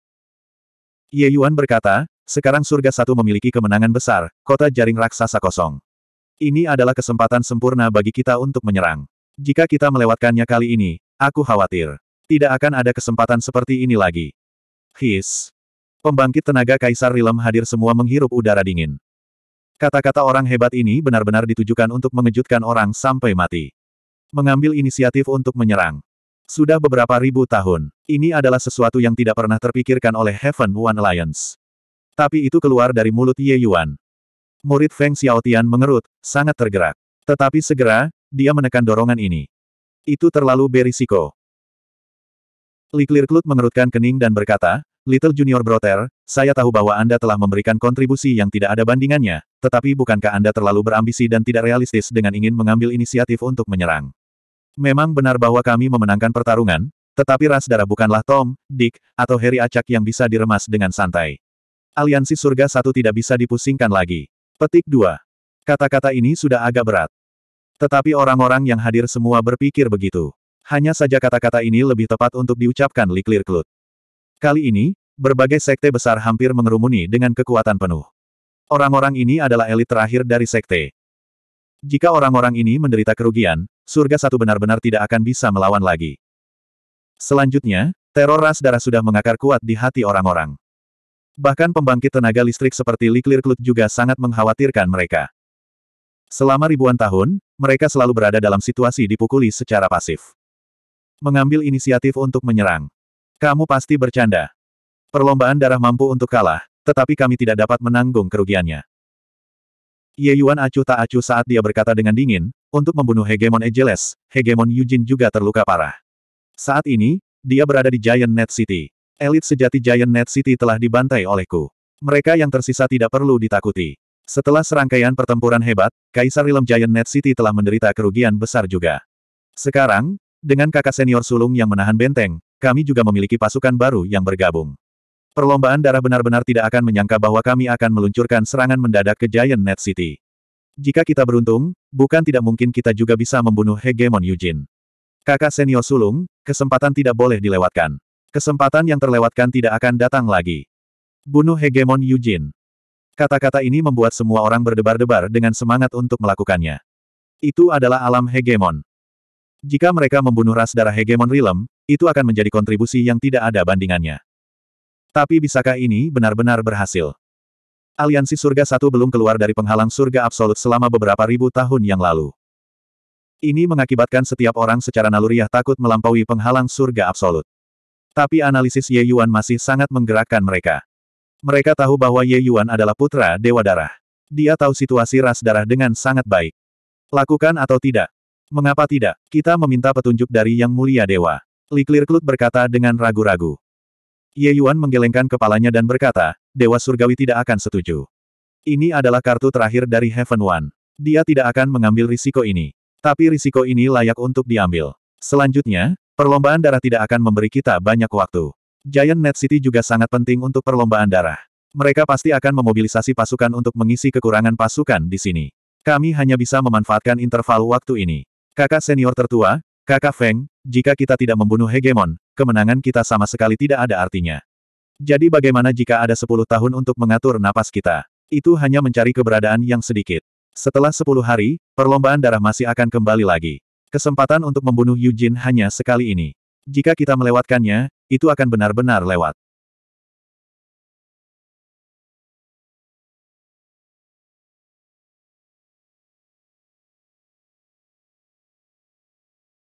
Ye Yuan berkata, sekarang surga satu memiliki kemenangan besar, kota jaring raksasa kosong. Ini adalah kesempatan sempurna bagi kita untuk menyerang. Jika kita melewatkannya kali ini, aku khawatir. Tidak akan ada kesempatan seperti ini lagi. His. Pembangkit tenaga Kaisar Rilem hadir semua menghirup udara dingin. Kata-kata orang hebat ini benar-benar ditujukan untuk mengejutkan orang sampai mati. Mengambil inisiatif untuk menyerang. Sudah beberapa ribu tahun, ini adalah sesuatu yang tidak pernah terpikirkan oleh Heaven One Alliance. Tapi itu keluar dari mulut Ye Yuan. Murid Feng Xiaotian mengerut, sangat tergerak. Tetapi segera, dia menekan dorongan ini. Itu terlalu berisiko. Li Clearclut mengerutkan kening dan berkata, Little Junior Brother, saya tahu bahwa Anda telah memberikan kontribusi yang tidak ada bandingannya, tetapi bukankah Anda terlalu berambisi dan tidak realistis dengan ingin mengambil inisiatif untuk menyerang? Memang benar bahwa kami memenangkan pertarungan, tetapi ras darah bukanlah Tom, Dick, atau Harry acak yang bisa diremas dengan santai. Aliansi Surga Satu tidak bisa dipusingkan lagi. Petik 2. Kata-kata ini sudah agak berat. Tetapi orang-orang yang hadir semua berpikir begitu. Hanya saja kata-kata ini lebih tepat untuk diucapkan Liklir Klut. Kali ini, berbagai sekte besar hampir mengerumuni dengan kekuatan penuh. Orang-orang ini adalah elit terakhir dari sekte. Jika orang-orang ini menderita kerugian, surga satu benar-benar tidak akan bisa melawan lagi. Selanjutnya, teror ras darah sudah mengakar kuat di hati orang-orang. Bahkan pembangkit tenaga listrik seperti Liklir Klut juga sangat mengkhawatirkan mereka. Selama ribuan tahun, mereka selalu berada dalam situasi dipukuli secara pasif. Mengambil inisiatif untuk menyerang. Kamu pasti bercanda. Perlombaan darah mampu untuk kalah, tetapi kami tidak dapat menanggung kerugiannya. Ye Yuan acuh tak acuh saat dia berkata dengan dingin, untuk membunuh Hegemon Ejeles, Hegemon Yujin juga terluka parah. Saat ini, dia berada di Giant Net City. Elit sejati Giant Net City telah dibantai olehku. Mereka yang tersisa tidak perlu ditakuti. Setelah serangkaian pertempuran hebat, Kaisar Rilem Giant Net City telah menderita kerugian besar juga. Sekarang, dengan kakak senior sulung yang menahan benteng, kami juga memiliki pasukan baru yang bergabung. Perlombaan darah benar-benar tidak akan menyangka bahwa kami akan meluncurkan serangan mendadak ke Giant Net City. Jika kita beruntung, bukan tidak mungkin kita juga bisa membunuh Hegemon Yujin. Kakak senior sulung, kesempatan tidak boleh dilewatkan. Kesempatan yang terlewatkan tidak akan datang lagi. Bunuh Hegemon Yujin. Kata-kata ini membuat semua orang berdebar-debar dengan semangat untuk melakukannya. Itu adalah alam Hegemon. Jika mereka membunuh ras darah Hegemon Rilem, itu akan menjadi kontribusi yang tidak ada bandingannya. Tapi bisakah ini benar-benar berhasil? Aliansi Surga Satu belum keluar dari penghalang surga absolut selama beberapa ribu tahun yang lalu. Ini mengakibatkan setiap orang secara naluriah takut melampaui penghalang surga absolut. Tapi analisis Ye Yuan masih sangat menggerakkan mereka. Mereka tahu bahwa Ye Yuan adalah putra Dewa Darah. Dia tahu situasi ras darah dengan sangat baik. Lakukan atau tidak? Mengapa tidak? Kita meminta petunjuk dari Yang Mulia Dewa. Liklirklut berkata dengan ragu-ragu. Ye Yuan menggelengkan kepalanya dan berkata, Dewa Surgawi tidak akan setuju. Ini adalah kartu terakhir dari Heaven One. Dia tidak akan mengambil risiko ini. Tapi risiko ini layak untuk diambil. Selanjutnya, perlombaan darah tidak akan memberi kita banyak waktu. Giant Net City juga sangat penting untuk perlombaan darah. Mereka pasti akan memobilisasi pasukan untuk mengisi kekurangan pasukan di sini. Kami hanya bisa memanfaatkan interval waktu ini. Kakak senior tertua, kakak Feng, jika kita tidak membunuh hegemon, kemenangan kita sama sekali tidak ada artinya. Jadi bagaimana jika ada sepuluh tahun untuk mengatur napas kita? Itu hanya mencari keberadaan yang sedikit. Setelah sepuluh hari, perlombaan darah masih akan kembali lagi. Kesempatan untuk membunuh Yujin hanya sekali ini. Jika kita melewatkannya, itu akan benar-benar lewat.